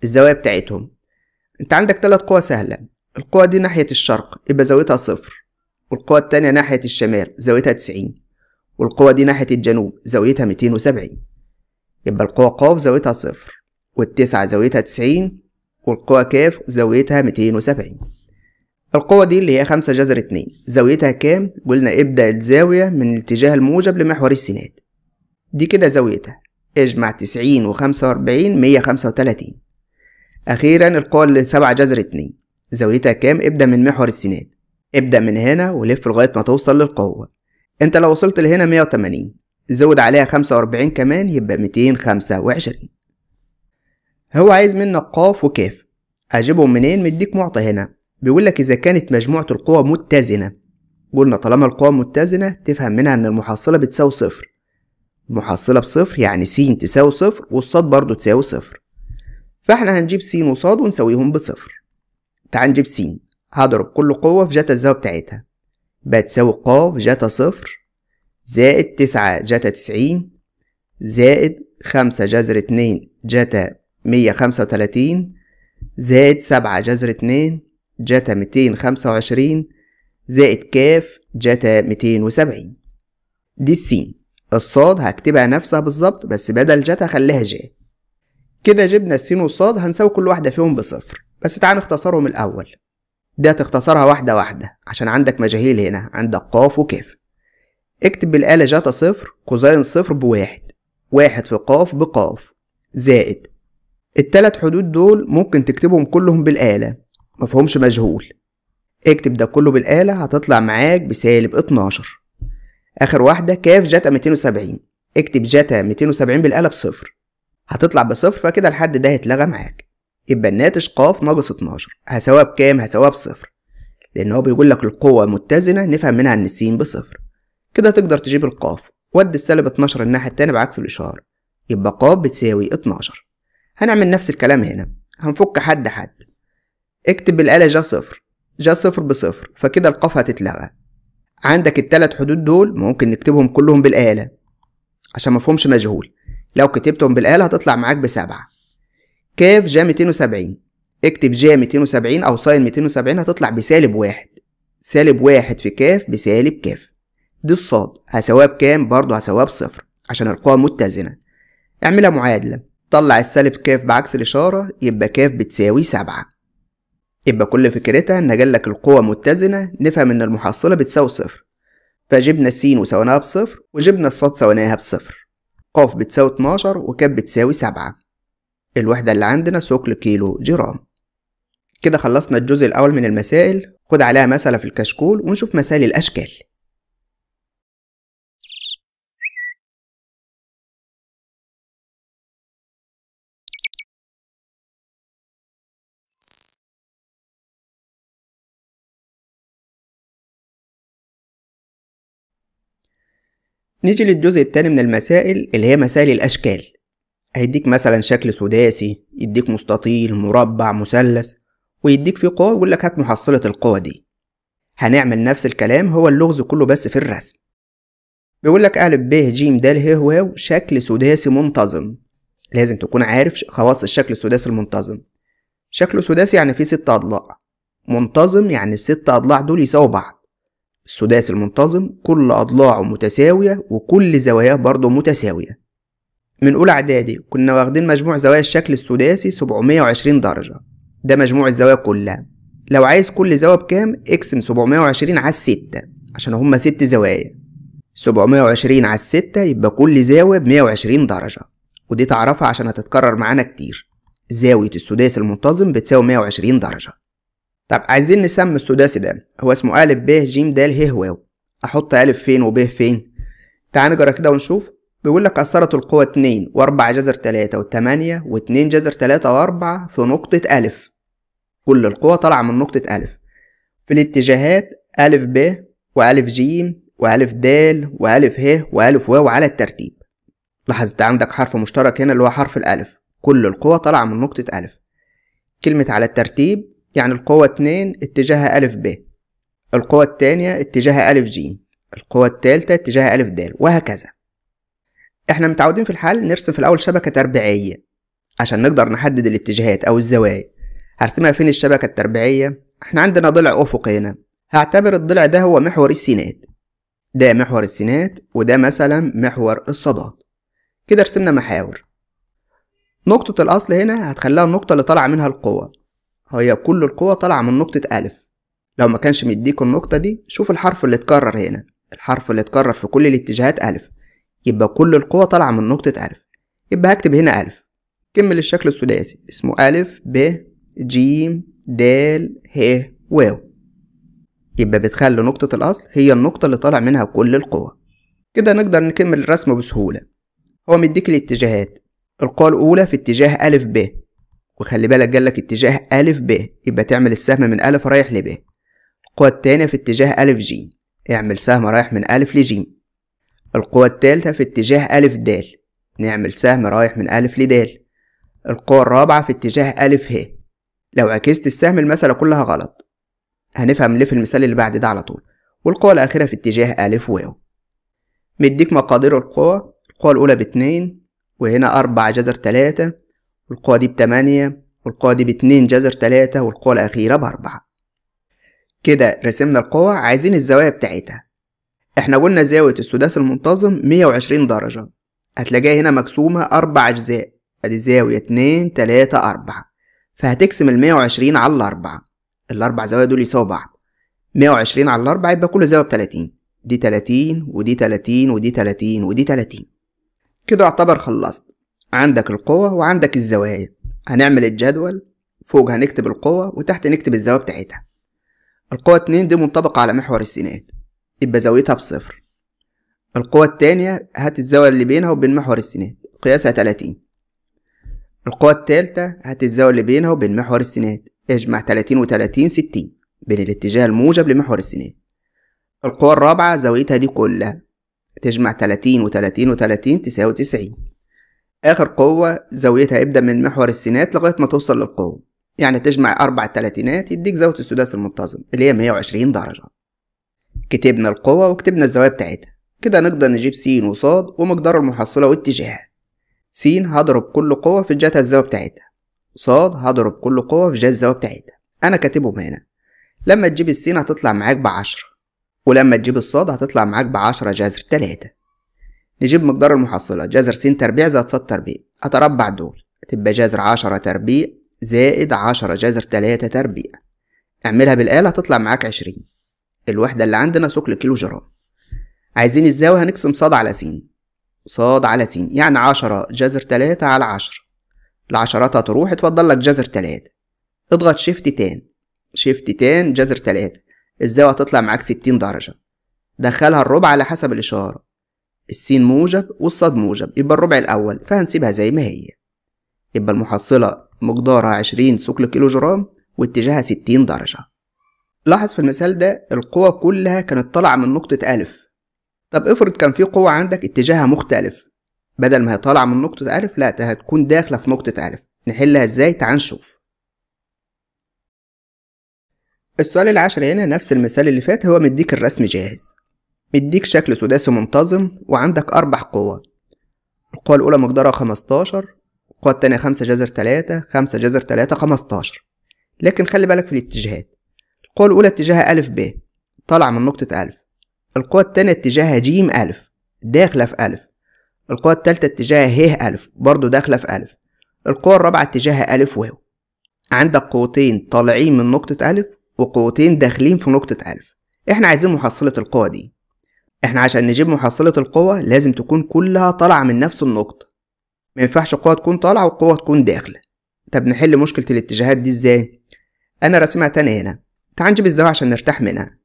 الزوايا بتاعتهم انت عندك تلات قوى سهلة القوة دي ناحية الشرق يبقى زاويتها صفر والقوة التانية ناحية الشمال زاويتها تسعين والقوة دي ناحية الجنوب زاويتها ميتين وسبعين يبقى القوة ق زاويتها صفر والتسعة زاويتها تسعين والقوة كاف زاويتها 270 القوة دي اللي هي خمسة جذر اتنين زاويتها كام؟ قلنا ابدأ الزاوية من الاتجاه الموجب لمحور السناد دي كده زاويتها اجمع تسعين وخمسة وأربعين مية خمسة وتلاتين أخيرا القوة اللي سبعة جذر اتنين زاويتها كام؟ ابدأ من محور السناد ابدأ من هنا ولف لغاية ما توصل للقوة انت لو وصلت لهنا مية وتمانين زود عليها خمسة وأربعين كمان يبقى ميتين خمسة وعشرين هو عايز منك قاف وكاف اجيبهم منين مديك معطى هنا بيقول لك اذا كانت مجموعه القوى متزنه قلنا طالما القوى متزنه تفهم منها ان المحصله بتساوي صفر المحصله بصفر يعني س تساوي صفر والصاد برضه تساوي صفر فاحنا هنجيب س وصاد ونساويهم بصفر تعال نجيب س هضرب كل قوه في جتا الزاويه بتاعتها بتساوي تساوي ق في جتا صفر زائد تسعة جتا تسعين زائد خمسة جذر اتنين جتا مية خمسة وتلاتين زائد سبعة جذر اتنين جتا ميتين خمسة وعشرين زائد كاف جتا ميتين وسبعين دي السين الصاد هكتبها نفسها بالظبط بس بدل جتا خليها جا كده جبنا السين والصاد هنساوي كل واحدة فيهم بصفر بس تعال نختصرهم الأول ده تختصرها واحدة واحدة عشان عندك مجاهيل هنا عندك قاف وكاف اكتب بالآلة جتا صفر كوزين صفر بواحد واحد في قاف بقاف زائد التلات حدود دول ممكن تكتبهم كلهم بالآلة مفهومش مجهول اكتب ده كله بالآلة هتطلع معاك بسالب اتناشر آخر واحدة كاف جتا ميتين وسبعين اكتب جتا ميتين وسبعين بالآلة بصفر هتطلع بصفر فكده الحد ده هيتلغى معاك يبقى الناتج ق ناقص اتناشر هساويها بكام هساويها بصفر لان هو بيقول لك القوه متزنه نفهم منها ان السين بصفر كده تقدر تجيب القاف ودي السالب اتناشر الناحيه التانية بعكس الاشاره يبقى ق بتساوي اتناشر هنعمل نفس الكلام هنا هنفك حد حد اكتب الآلة جا صفر جا صفر بصفر فكده القاف هتتلغى عندك التلات حدود دول ممكن نكتبهم كلهم بالآلة عشان مفهومش مجهول لو كتبتهم بالآلة هتطلع معاك بسبعة كاف جا 270 اكتب جا 270 أو ساين 270 هتطلع بسالب واحد سالب واحد في كاف بسالب كاف دي الصاد هساواه بكام برضه هساواه بصفر عشان القوى متزنة اعملها معادلة طلع السالب ك بعكس الإشارة يبقى ك بتساوي سبعة يبقى كل فكرتها إن جالك القوة متزنة نفهم إن المحصلة بتساوي صفر فجبنا السين وسويناها بصفر وجبنا الصاد سويناها بصفر ق بتساوي 12 وك بتساوي سبعة الوحدة اللي عندنا ثقل كيلو جرام كده خلصنا الجزء الأول من المسائل خد عليها مسألة في الكشكول ونشوف مسائل الأشكال نيجي للجزء التاني من المسائل اللي هي مسائل الأشكال هيديك مثلا شكل سداسي يديك مستطيل مربع مثلث ويديك فيه قوة ويقول لك هات محصلة القوة دي هنعمل نفس الكلام هو اللغز كله بس في الرسم بيقول لك أ ب ج د ه واو شكل سداسي منتظم لازم تكون عارف خواص الشكل السداسي المنتظم شكله سداسي يعني فيه ست أضلاع منتظم يعني الست أضلاع دول يساووا بعض السداسي المنتظم كل أضلاعه متساوية وكل زواياه برضه متساوية من أولى إعدادي كنا واخدين مجموع زوايا الشكل السداسي 720 درجة ده مجموع الزوايا كلها لو عايز كل زاوية بكام اقسم 720 على 6 عشان هما 6 زوايا 720 على 6 يبقى كل زاوية ب 120 درجة ودي تعرفها عشان هتتكرر معانا كتير زاوية السداسي المنتظم بتساوي 120 درجة طب عايزين نسمي السداسي ده هو اسمه ألف ب ج د ه واو أحط ألف فين وب فين تعال نجرى كده ونشوف بيقول لك أثرت القوة اتنين وأربعة جذر تلاتة وتمانية واتنين جذر تلاتة وأربعة في نقطة ألف كل القوة طالعة من نقطة ألف في الاتجاهات ألف ب وألف ج وألف د وألف ه وألف واو على الترتيب لاحظت عندك حرف مشترك هنا اللي هو حرف الألف كل القوة طالعة من نقطة ألف كلمة على الترتيب يعني القوة اتنين اتجاهها ألف ب القوة التانية اتجاهها ألف ج القوة التالتة اتجاهها ألف د وهكذا احنا متعودين في الحل نرسم في الأول شبكة تربيعية عشان نقدر نحدد الاتجاهات أو الزوايا هرسمها فين الشبكة التربيعية احنا عندنا ضلع أفقي هنا هعتبر الضلع ده هو محور السينات ده محور السينات وده مثلا محور الصادات كده رسمنا محاور نقطة الأصل هنا هتخليها النقطة اللي طالعة منها القوة هي كل القوة طالعة من نقطة ألف لو ما كانش مديكوا النقطة دي شوف الحرف اللي اتكرر هنا الحرف اللي اتكرر في كل الاتجاهات ألف يبقى كل القوة طالعة من نقطة ألف يبقى هكتب هنا ألف كمل الشكل السداسي اسمه ألف ب جيم دال ه واو يبقى بتخلي نقطة الأصل هي النقطة اللي طالع منها كل القوة كده نقدر نكمل الرسم بسهولة هو مديك الاتجاهات القوة الأولى في اتجاه ألف ب وخلي بالك جالك اتجاه ألف ب يبقى تعمل السهم من ألف رايح لب القوة التانية في اتجاه ألف ج اعمل سهم رايح من ألف لج القوة التالتة في اتجاه ألف د نعمل سهم رايح من ألف لد القوة الرابعة في اتجاه ألف ه لو عكست السهم المسألة كلها غلط هنفهم ليه في المثال اللي بعد ده على طول والقوة الأخيرة في اتجاه ألف واو مديك مقادير القوى القوة الأولى باتنين وهنا أربع جذر تلاتة والقوة دي بتمانية والقوة دي باتنين جذر تلاتة والقوة الأخيرة بأربعة كده رسمنا القوة عايزين الزوايا بتاعتها احنا قلنا زاوية السداس المنتظم مية وعشرين درجة هتلاقيها هنا مقسومة أربع أجزاء أدي زاوية اتنين تلاتة أربعة فهتقسم المية وعشرين على الأربعة الأربع زوايا دول يساووا بعض مية وعشرين على الأربعة يبقى كل زاوية بتلاتين دي تلاتين ودي تلاتين ودي تلاتين ودي تلاتين كده يعتبر خلصت عندك القوة وعندك الزوايا هنعمل الجدول فوق هنكتب القوة وتحت نكتب الزاوية بتاعتها القوة اتنين دي منطبقة على محور السينات يبقى زاويتها بصفر القوة التانية هات الزاوية اللي بينها وبين محور السينات قياسها تلاتين القوة التالتة هات الزاوية اللي بينها وبين محور السينات اجمع تلاتين وتلاتين ستين بين الاتجاه الموجب لمحور السينات القوة الرابعة زاويتها دي كلها تجمع تلاتين وتلاتين وتلاتين تساوي تسعين آخر قوة زاويتها يبدأ من محور السينات لغاية ما توصل للقوة يعني تجمع أربع تلاتينات يديك زاوية السداس المنتظم اللي هي 120 درجة كتبنا القوة وكتبنا الزوايا بتاعتها كده نقدر نجيب س وص ومقدار المحصلة واتجاهها س هضرب كل قوة في جهة الزاوية بتاعتها ص هضرب كل قوة في جهة الزاوية بتاعتها أنا كاتبهم هنا لما تجيب السين هتطلع معاك بعشرة ولما تجيب الصاد هتطلع معاك بعشرة جذر تلاتة نجيب مقدار المحصلة جذر س تربيع زائد ص تربيع أتربع دول تبقى جذر عشرة تربيع زائد عشرة جذر تلاتة تربيع اعملها بالآلة هتطلع معاك عشرين الوحدة اللي عندنا ثقل كيلو جرام عايزين الزاوية هنقسم ص على س ص على س يعني عشرة جذر تلاتة على عشرة العشرات هتروح اتفضل لك جذر تلاتة اضغط شيفت تان شيفت تان جذر تلاتة الزاوية هتطلع معاك ستين درجة دخلها الربع على حسب الإشارة السين موجب والصاد موجب يبقى الربع الأول فهنسيبها زي ما هي يبقى المحصلة مقدارها عشرين سكل كيلو جرام واتجاهها ستين درجة لاحظ في المثال ده القوة كلها كانت طالعة من نقطة ألف طب افرض كان في قوة عندك اتجاهها مختلف بدل ما هي طالعة من نقطة ألف لا ده هتكون داخلة في نقطة ألف نحلها ازاي تعال نشوف السؤال العاشر هنا نفس المثال اللي فات هو مديك الرسم جاهز مديك شكل سداسي منتظم وعندك أربع قوة القوة الأولى مقدارها خمستاشر القوة التانية خمسة جذر تلاتة خمسة جذر تلاتة خمستاشر لكن خلي بالك في الاتجاهات القوة الأولى اتجاهها ألف ب طالعة من نقطة ألف القوة التانية اتجاهها جيم ألف داخلة في ألف القوة التالتة اتجاهها ه ألف برضه داخلة في ألف القوة الرابعة اتجاهها ألف واو عندك قوتين طالعين من نقطة ألف وقوتين داخلين في نقطة ألف احنا عايزين محصلة القوة دي احنا عشان نجيب محصلة القوة لازم تكون كلها طالعة من نفس النقطة مينفعش قوة تكون طالعة وقوة تكون داخلة طب نحل مشكلة الاتجاهات دي ازاي؟ انا راسمها تاني هنا تعال نجيب الزاوية عشان نرتاح منها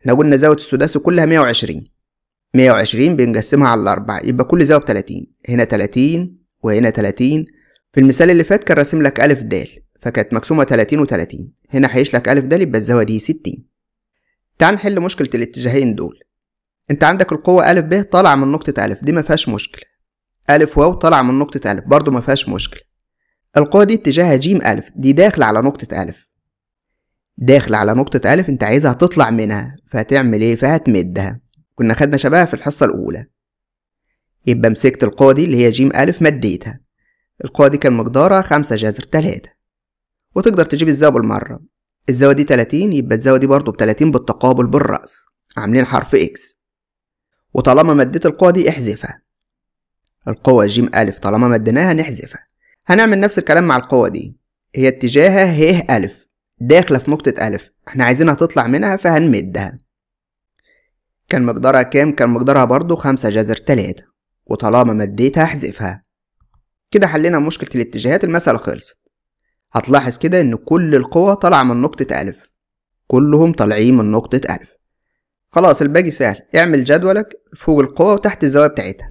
احنا قلنا زاوية السداسي كلها 120 120 بنقسمها على الأربعة يبقى كل زاوية بتلاتين هنا تلاتين وهنا تلاتين في المثال اللي فات كان راسم لك أ د فكانت مقسومة تلاتين وتلاتين هنا هيشلك أ د يبقى الزاوية دي ستين تعال نحل مشكلة الاتجاهين دول انت عندك القوة ألف ب طالعة من نقطة ألف دي مفيهاش مشكلة ألف واو طالعة من نقطة ألف برضو مفيهاش مشكلة القوة دي اتجاهها جيم ألف دي داخلة على نقطة ألف داخلة على نقطة ألف انت عايزها تطلع منها فهتعمل ايه فهتمدها كنا خدنا شبهها في الحصة الأولى يبقى مسكت القوة دي اللي هي جيم ألف مديتها القوة دي كان مقدارها خمسة جذر تلاتة وتقدر تجيب الزاوية بالمرة الزاوية دي تلاتين يبقى الزاوية دي برضه بتلاتين بالتقابل بالرأس عاملين حرف إكس وطالما مديت القوة دي احذفها القوة جيم ألف طالما مديناها نحذفها هنعمل نفس الكلام مع القوة دي هي اتجاهها ه ألف داخلة في نقطة ألف احنا عايزينها تطلع منها فهنمدها كان مقدارها كام؟ كان مقدارها برضو خمسة جذر تلاتة وطالما مديتها احذفها كده حلينا مشكلة الاتجاهات المسألة خلصت هتلاحظ كده إن كل القوى طالعة من نقطة ألف كلهم طالعين من نقطة ألف خلاص الباقي سهل اعمل جدولك فوق القوة وتحت الزاوية بتاعتها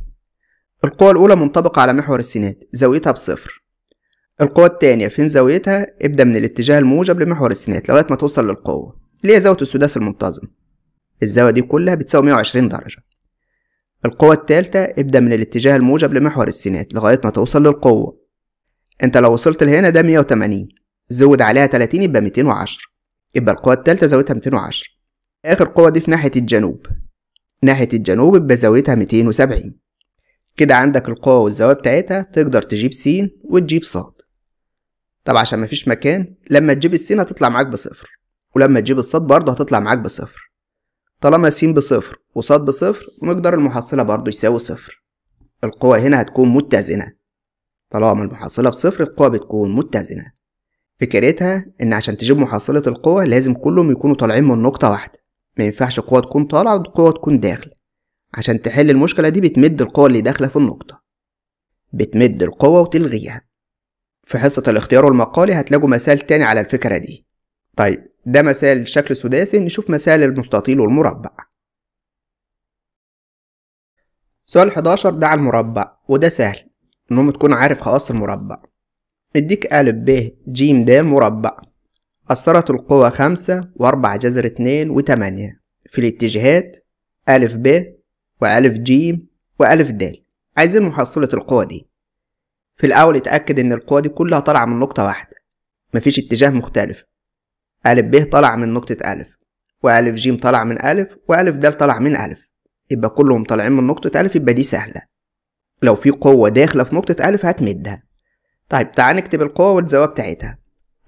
القوة الأولى منطبقة على محور السينات زاويتها بصفر القوة التانية فين زاويتها ابدأ من الاتجاه الموجب لمحور السينات لغاية ما توصل للقوة اللي هي زاوية السداس المنتظم الزاوية دي كلها بتساوي 120 درجة القوة التالتة ابدأ من الاتجاه الموجب لمحور السينات لغاية ما توصل للقوة انت لو وصلت لهنا ده 180 زود عليها 30 يبقى 210 يبقى القوة التالتة زاويتها 210 آخر قوة دي في ناحية الجنوب ناحية الجنوب بزاويتها زاويتها 270 كده عندك القوة والزاوية بتاعتها تقدر تجيب س وتجيب ص طب عشان مفيش مكان لما تجيب الس هتطلع معاك بصفر ولما تجيب الصاد برضه هتطلع معاك بصفر طالما س بصفر وصاد بصفر مقدار المحصلة برضه يساوي صفر القوة هنا هتكون متزنة طالما المحصلة بصفر القوة بتكون متزنة فكرتها إن عشان تجيب محصلة القوى لازم كلهم يكونوا طالعين من نقطة واحدة ما ينفعش قوة تكون طالعة وقوة تكون داخلة عشان تحل المشكلة دي بتمد القوة اللي داخلة في النقطة بتمد القوة وتلغيها في حصة الاختيار والمقالي هتلاقوا مثال تاني على الفكرة دي طيب ده مثال شكل سداسي نشوف مثال المستطيل والمربع سؤال 11 ده على المربع وده سهل المهم تكون عارف خواص المربع مديك أ ب ج د مربع أثرت القوى خمسة وأربع جذر اتنين وتمانية في الاتجاهات أ ب أ ج أ د عايزين محصلة القوى دي في الأول اتأكد إن القوى دي كلها طالعة من نقطة واحدة مفيش اتجاه مختلف أ ب طالع من نقطة و أ ج طالع من و أ د طالع من أ يبقى كلهم طالعين من نقطة أ يبقى دي سهلة لو في قوة داخلة في نقطة أ هتمدها طيب تعال نكتب القوة والزوايا بتاعتها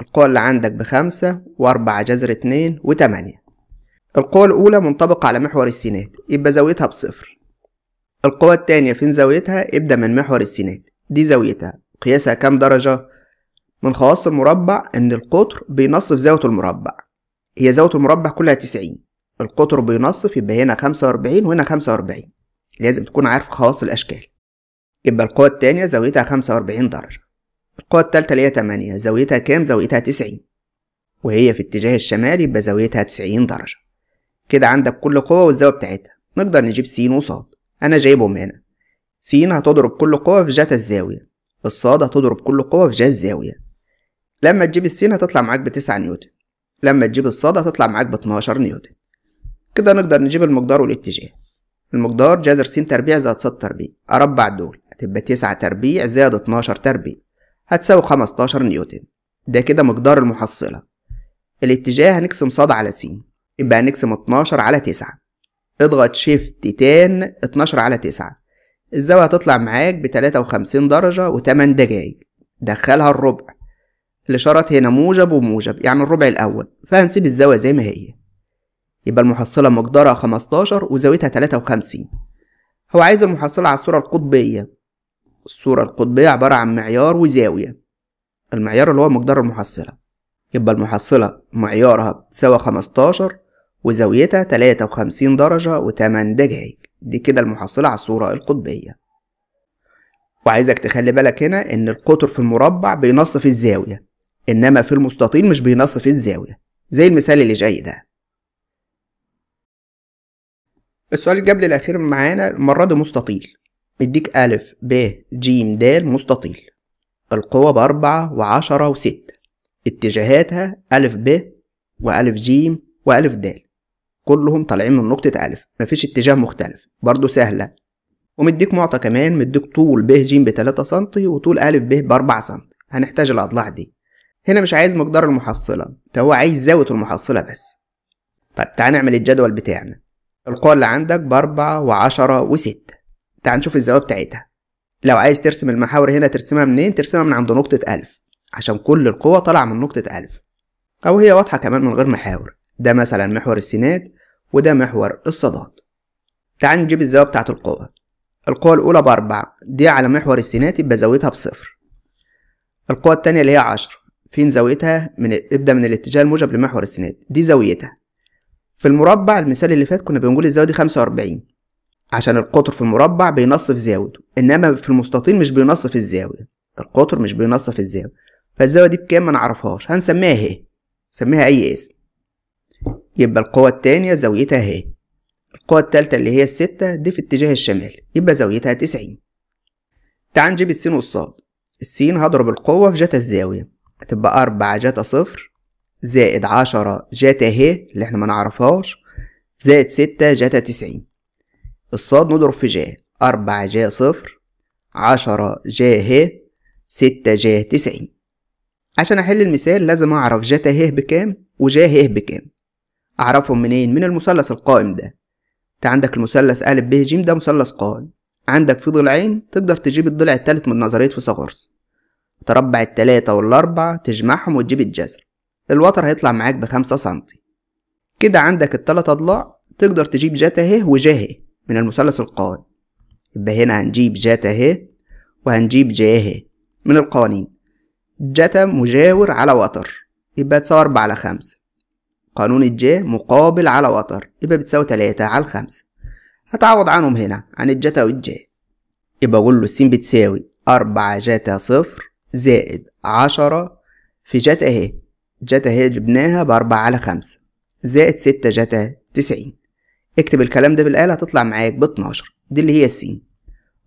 القوة اللي عندك بخمسة وأربعة جذر اتنين وتمانية القوة الأولى منطبقة على محور السينات يبقى زاويتها بصفر القوة التانية فين زاويتها ابدأ من محور السينات دي زاويتها قياسها كام درجة من خواص المربع إن القطر بينصف زاوية المربع هي زاوية المربع كلها تسعين القطر بينصف يبقى هنا خمسة وأربعين وهنا خمسة وأربعين لازم تكون عارف خواص الأشكال يبقى القوة التانية زاويتها خمسة وأربعين درجة القوة التالتة اللي هي 8 زاويتها كام؟ زاويتها 90 وهي في اتجاه الشمال يبقى زاويتها 90 درجة كده عندك كل قوة والزاوية بتاعتها نقدر نجيب س وص أنا جايبهم هنا س هتضرب كل قوة في جتا الزاوية الصاد هتضرب كل قوة في جا الزاوية لما تجيب السين هتطلع معاك بتسعة نيوتن لما تجيب الصاد هتطلع معاك باتناشر نيوتن كده نقدر نجيب المقدار والاتجاه المقدار جذر س تربيع زائد ص تربيع أربع دول هتبقى تسعة تربيع زائد اتناشر تربيع هتساوي 15 نيوتن ده كده مقدار المحصلة الاتجاه هنقسم ص على س يبقى هنقسم 12 على 9 اضغط شيفت تان 12 على 9 الزاوية هتطلع معاك ب 53 درجة و 8 دقايق دخلها الربع الإشارات هنا موجب وموجب يعني الربع الأول فهنسيب الزاوية زي ما هي يبقى المحصلة مقدارها 15 وزاويتها 53 هو عايز المحصلة على الصورة القطبية الصورة القطبية عبارة عن معيار وزاوية المعيار اللي هو مقدار المحصلة يبقى المحصلة معيارها سوى خمستاشر وزاويتها تلاتة وخمسين درجه وتمن دقايق دي كده المحصلة على الصورة القطبية وعايزك تخلي بالك هنا إن القطر في المربع بينصف الزاوية إنما في المستطيل مش بينصف الزاوية زي المثال اللي جاي ده السؤال الجبل الأخير معانا المرة دي مستطيل مديك ألف ب ج د مستطيل القوة بأربعة وعشرة وستة اتجاهاتها ألف ب وألف ج وألف د كلهم طالعين من نقطة ألف مفيش اتجاه مختلف برضه سهلة ومديك معطى كمان مديك طول ب ج بتلاتة سنتي وطول ألف ب بأربعة سنتي هنحتاج الأضلاع دي هنا مش عايز مقدار المحصلة ده هو عايز زاوية المحصلة بس طيب تعال نعمل الجدول بتاعنا القوة اللي عندك بأربعة وعشرة وستة تعال نشوف الزاوية بتاعتها لو عايز ترسم المحاور هنا ترسمها منين ترسمها من عند نقطة ألف عشان كل القوة طالعة من نقطة ألف أو هي واضحة كمان من غير محاور ده مثلا محور السينات وده محور الصادات تعال نجيب الزاوية بتاعت القوة القوة الأولى بأربعة دي على محور السينات يبقى زاويتها بصفر القوة التانية اللي هي عشرة فين زاويتها من ابدأ من الاتجاه الموجب لمحور السينات دي زاويتها في المربع المثال اللي فات كنا بنقول الزاوية دي خمسة وأربعين عشان القطر في المربع بينصف زاويته انما في المستطيل مش بينصف الزاويه القطر مش بينصف الزاويه فالزاويه دي بكام ما نعرفهاش هنسميها هي سميها اي اسم يبقى القوة التانية زاويتها هي القوة التالتة اللي هي الستة دي في اتجاه الشمال يبقى زاويتها تسعين تعال نجيب السين والصاد السين هضرب القوة في جتا الزاوية هتبقى أربعة جتا صفر زائد عشرة جتا ه اللي احنا ما نعرفهاش زائد ستة جتا تسعين الصاد نضرب في ج أربعة ج صفر عشرة ج ه ستة ج تسعين عشان أحل المثال لازم أعرف جتا ه بكام وجاه ه بكام أعرفهم منين من المثلث القائم ده أنت عندك المثلث أ ب ج ده مثلث قائم عندك فيه ضلعين تقدر تجيب الضلع التالت من نظرية فيثاغورس تربع التلاتة والأربعة تجمعهم وتجيب الجذر الوتر هيطلع معاك بخمسة سنتي كده عندك التلات أضلاع تقدر تجيب جتا ه وجا ه من المثلث القائم يبقى هنا هنجيب جتا ه وهنجيب جا ه من القوانين جتا مجاور على وتر يبقى تساوي أربعة على خمسة قانون الجا مقابل على وتر يبقى بتساوي تلاتة على خمسة هتعوض عنهم هنا عن الجتا والجا يبقى أقول له السين بتساوي أربعة جتا صفر زائد عشرة في جتا ه جتا ه جبناها بأربعة على خمسة زائد ستة جتا تسعين اكتب الكلام ده بالآلة هتطلع معاك ب 12 دي اللي هي السين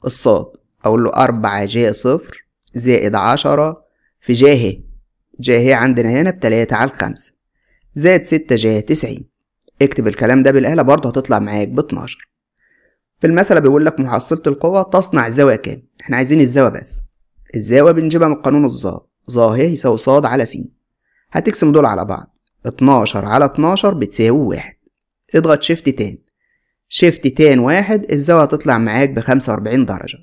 الصاد أقول له أربعة جاء صفر زائد عشرة في جاهي ه عندنا هنا بتلاتة على الخمسة زائد ستة ج تسعين اكتب الكلام ده بالآلة برضه هتطلع معاك ب 12 في المثل بيقول لك محصلة القوة تصنع زاوية كام احنا عايزين الزاوية بس الزاوية بنجيبها من قانون الظا ظا ه يساوي صاد على س هتقسم دول على بعض اتناشر على اتناشر بتساوي واحد اضغط شيفت تان شيفت تان واحد الزاوية هتطلع معاك بخمسة وأربعين درجة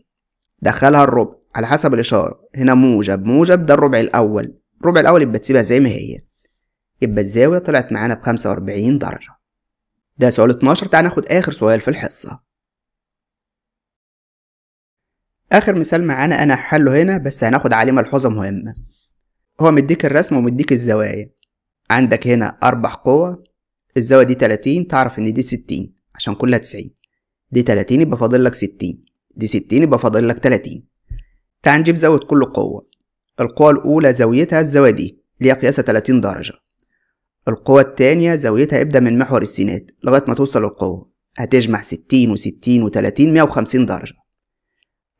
دخلها الربع على حسب الإشارة هنا موجب موجب ده الربع الأول الربع الأول يبقى تسيبها زي ما هي يبقى الزاوية طلعت معانا بخمسة وأربعين درجة ده سؤال اتناشر تعال ناخد آخر سؤال في الحصة آخر مثال معانا أنا هحله هنا بس هناخد عليه ملحوظة مهمة هو مديك الرسم ومديك الزوايا عندك هنا أربع قوة الزاوية دي 30 تعرف إن دي 60 عشان كلها 90 دي 30 يبقى فاضل لك 60 دي 60 يبقى فاضل لك 30 تعال نجيب زاوية كل قوة القوة الأولى زاويتها الزاوية دي اللي هي قياسها 30 درجة القوة التانية زاويتها ابدأ من محور السينات لغاية ما توصل للقوة هتجمع 60 و60 و30 150 درجة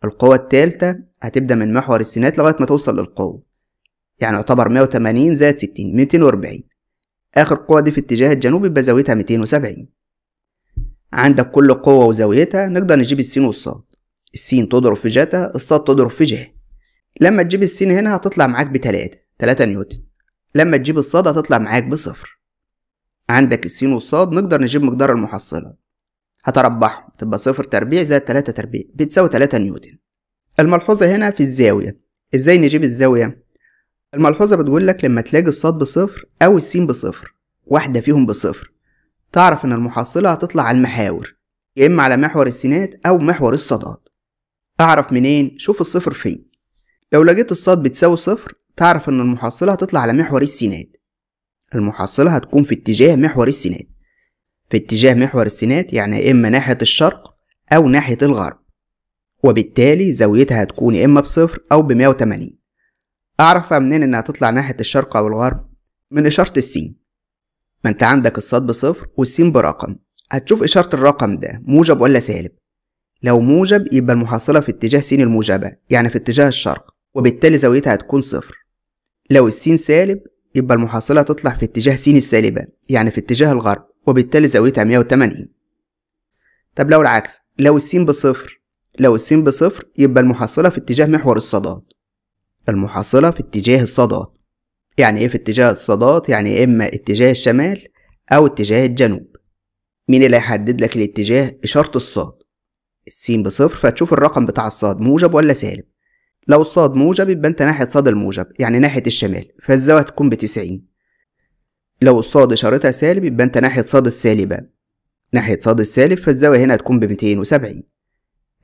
القوة التالتة هتبدأ من محور السينات لغاية ما توصل للقوة يعني يعتبر 180 زائد 60 240 آخر قوة دي في اتجاه الجنوب يبقى زاويتها 270 عندك كل قوة وزاويتها نقدر نجيب السين والصاد السين تضرب في جاتا الصاد تضرب في جه لما تجيب السين هنا هتطلع معاك بتلاتة تلاتة نيوتن لما تجيب الصاد هتطلع معاك بصفر عندك السين والصاد نقدر نجيب مقدار المحصلة هتربحهم تبقى صفر تربيع زائد تلاتة تربيع بتساوي تلاتة نيوتن الملحوظة هنا في الزاوية ازاي نجيب الزاوية الملحوظة بتقول لك لما تلاقي الصاد بصفر أو السين بصفر واحدة فيهم بصفر تعرف إن المحصلة هتطلع على المحاور يا إما على محور السينات أو محور الصادات أعرف منين؟ شوف الصفر فين لو لقيت الصاد بتساوي صفر تعرف إن المحصلة هتطلع على محور السينات المحصلة هتكون في اتجاه محور السينات في اتجاه محور السينات يعني يا إما ناحية الشرق أو ناحية الغرب وبالتالي زاويتها هتكون يا إما بصفر أو بمية وتمانين أعرفها منين إنها تطلع ناحية الشرق أو الغرب؟ من إشارة السين ما أنت عندك الصاد بصفر والسين برقم هتشوف إشارة الرقم ده موجب ولا سالب لو موجب يبقى المحصلة في اتجاه سين الموجبة يعني في اتجاه الشرق وبالتالي زاويتها هتكون صفر لو السين سالب يبقى المحصلة تطلع في اتجاه سين السالبة يعني في اتجاه الغرب وبالتالي زاويتها 180 طب لو العكس لو السين بصفر لو السين بصفر يبقى المحصلة في اتجاه محور الصادات المحصلة في اتجاه الصادات يعني ايه في اتجاه الصادات يعني إيه اما اتجاه الشمال او اتجاه الجنوب مين اللي هيحدد لك الاتجاه اشارة الصاد السين بصفر فتشوف الرقم بتاع الصاد موجب ولا سالب لو الصاد موجب يبقى انت ناحية صاد الموجب يعني ناحية الشمال فالزاوية هتكون بتسعين لو الصاد اشارتها سالب يبقى انت ناحية صاد السالبة ناحية صاد السالب فالزاوية هنا هتكون بميتين وسبعين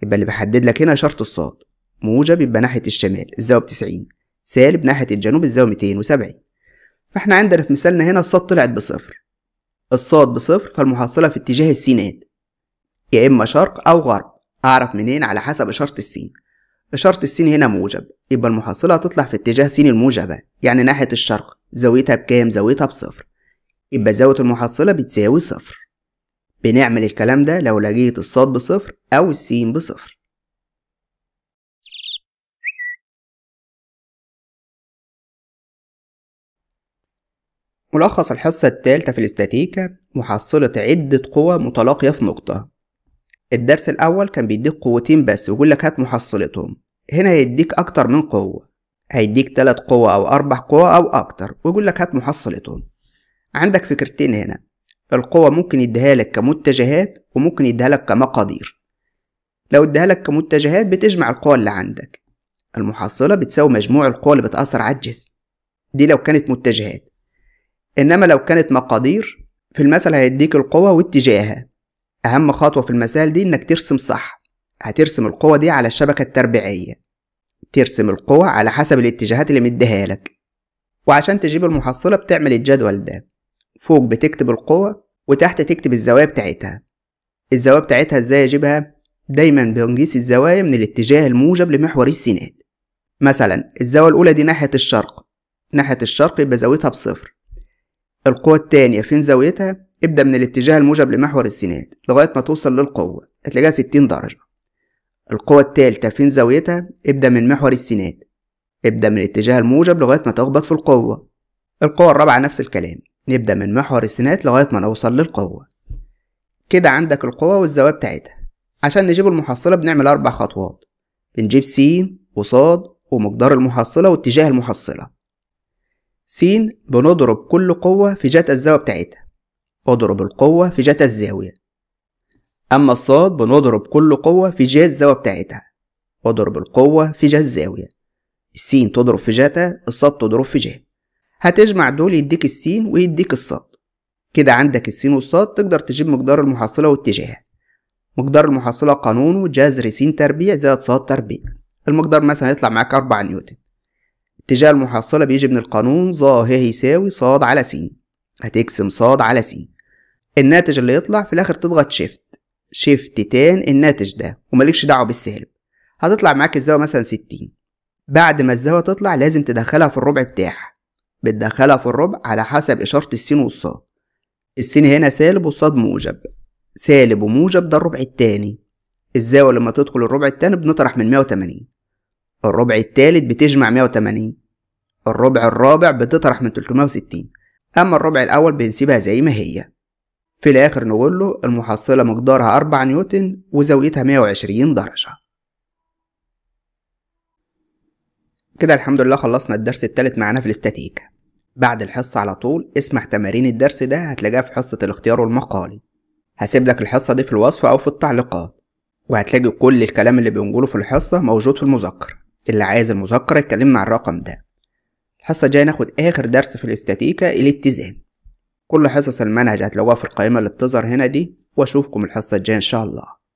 يبقى اللي بيحدد لك هنا شرط الصاد موجب يبقى ناحية الشمال الزاوية بتسعين سالب ناحية الجنوب الزاوية ميتين وسبعين فاحنا عندنا في مثالنا هنا الصاد طلعت بصفر الصاد بصفر فالمحصلة في اتجاه السينات يا إما شرق أو غرب أعرف منين على حسب إشارة السين إشارة السين هنا موجب يبقى المحصلة هتطلع في اتجاه سين الموجبة يعني ناحية الشرق زاويتها بكام زاويتها بصفر يبقى زاوية المحصلة بتساوي صفر بنعمل الكلام ده لو لقيت الصاد بصفر أو السين بصفر ملخص الحصة الثالثة في الاستاتيكا محصلة عدة قوى متلاقية في نقطة الدرس الأول كان بيديك قوتين بس ويقول لك هات محصلتهم هنا هيديك أكتر من قوة هيديك تلات قوة أو أربع قوة أو أكتر ويقول لك هات محصلتهم عندك فكرتين هنا القوة ممكن يديها لك كمتجهات وممكن يديها لك كمقادير لو اديها لك كمتجهات بتجمع القوى اللي عندك المحصلة بتساوي مجموع القوى اللي بتأثر على الجسم دي لو كانت متجهات إنما لو كانت مقادير في المثل هيديك القوة واتجاهها أهم خطوة في المسائل دي إنك ترسم صح هترسم القوة دي على الشبكة التربيعية ترسم القوة على حسب الاتجاهات اللي مديها لك وعشان تجيب المحصلة بتعمل الجدول ده فوق بتكتب القوة وتحت تكتب الزوايا بتاعتها الزوايا بتاعتها ازاي اجيبها دايما بنقيس الزوايا من الاتجاه الموجب لمحور السينات مثلا الزاوية الأولى دي ناحية الشرق ناحية الشرق يبقى زاويتها بصفر القوة التانية فين زاويتها ابدأ من الاتجاه الموجب لمحور السينات لغاية ما توصل للقوة هتلاقيها 60 درجة القوة التالتة فين زاويتها ابدأ من محور السينات ابدأ من الاتجاه الموجب لغاية ما تخبط في القوة القوة الرابعة نفس الكلام نبدأ من محور السينات لغاية ما نوصل للقوة كده عندك القوة والزاوية بتاعتها عشان نجيب المحصلة بنعمل أربع خطوات بنجيب س وص ومقدار المحصلة واتجاه المحصلة س بنضرب كل قوة في جتا الزاوية بتاعتها اضرب القوة في جتا الزاوية أما الصاد بنضرب كل قوة في جهة الزاوية بتاعتها اضرب القوة في جهة الزاوية السين تضرب في جتا الصاد تضرب في جهة هتجمع دول يديك السين ويديك الصاد كده عندك السين والصاد تقدر تجيب مقدار المحصلة واتجاهها مقدار المحصلة قانونه جذر س تربيع زائد صاد تربيع المقدار مثلا هيطلع معاك أربعة نيوتن اتجاه المحصلة بيجي من القانون ظا ه يساوي ص على س هتقسم ص على س الناتج اللي يطلع في الآخر تضغط شيفت شيفت تان الناتج ده ومالكش دعوة بالسالب هتطلع معاك الزاوية مثلا ستين بعد ما الزاوية تطلع لازم تدخلها في الربع بتاعها بتدخلها في الربع على حسب إشارة السين والصاد السين هنا سالب والصاد موجب سالب وموجب ده الربع التاني الزاوية لما تدخل الربع التاني بنطرح من 180 الربع التالت بتجمع 180 الربع الرابع بتطرح من 360 أما الربع الأول بنسيبها زي ما هي في الآخر نقول له المحصلة مقدارها 4 نيوتن وزاويتها 120 درجة كده الحمد لله خلصنا الدرس التالت معانا في الاستاتيكا بعد الحصة على طول اسمع تمارين الدرس ده هتلاقيها في حصة الاختيار والمقالي هسيب لك الحصة دي في الوصف أو في التعليقات وهتلاقي كل الكلام اللي بنقوله في الحصة موجود في المذكرة اللي عايز المذكرة اتكلمنا عن الرقم ده الحصة الجاية ناخد آخر درس في الاستاتيكا الاتزان كل حصص المنهج هتلاقوها في القائمة اللي بتظهر هنا دي وأشوفكم الحصة الجاية إن شاء الله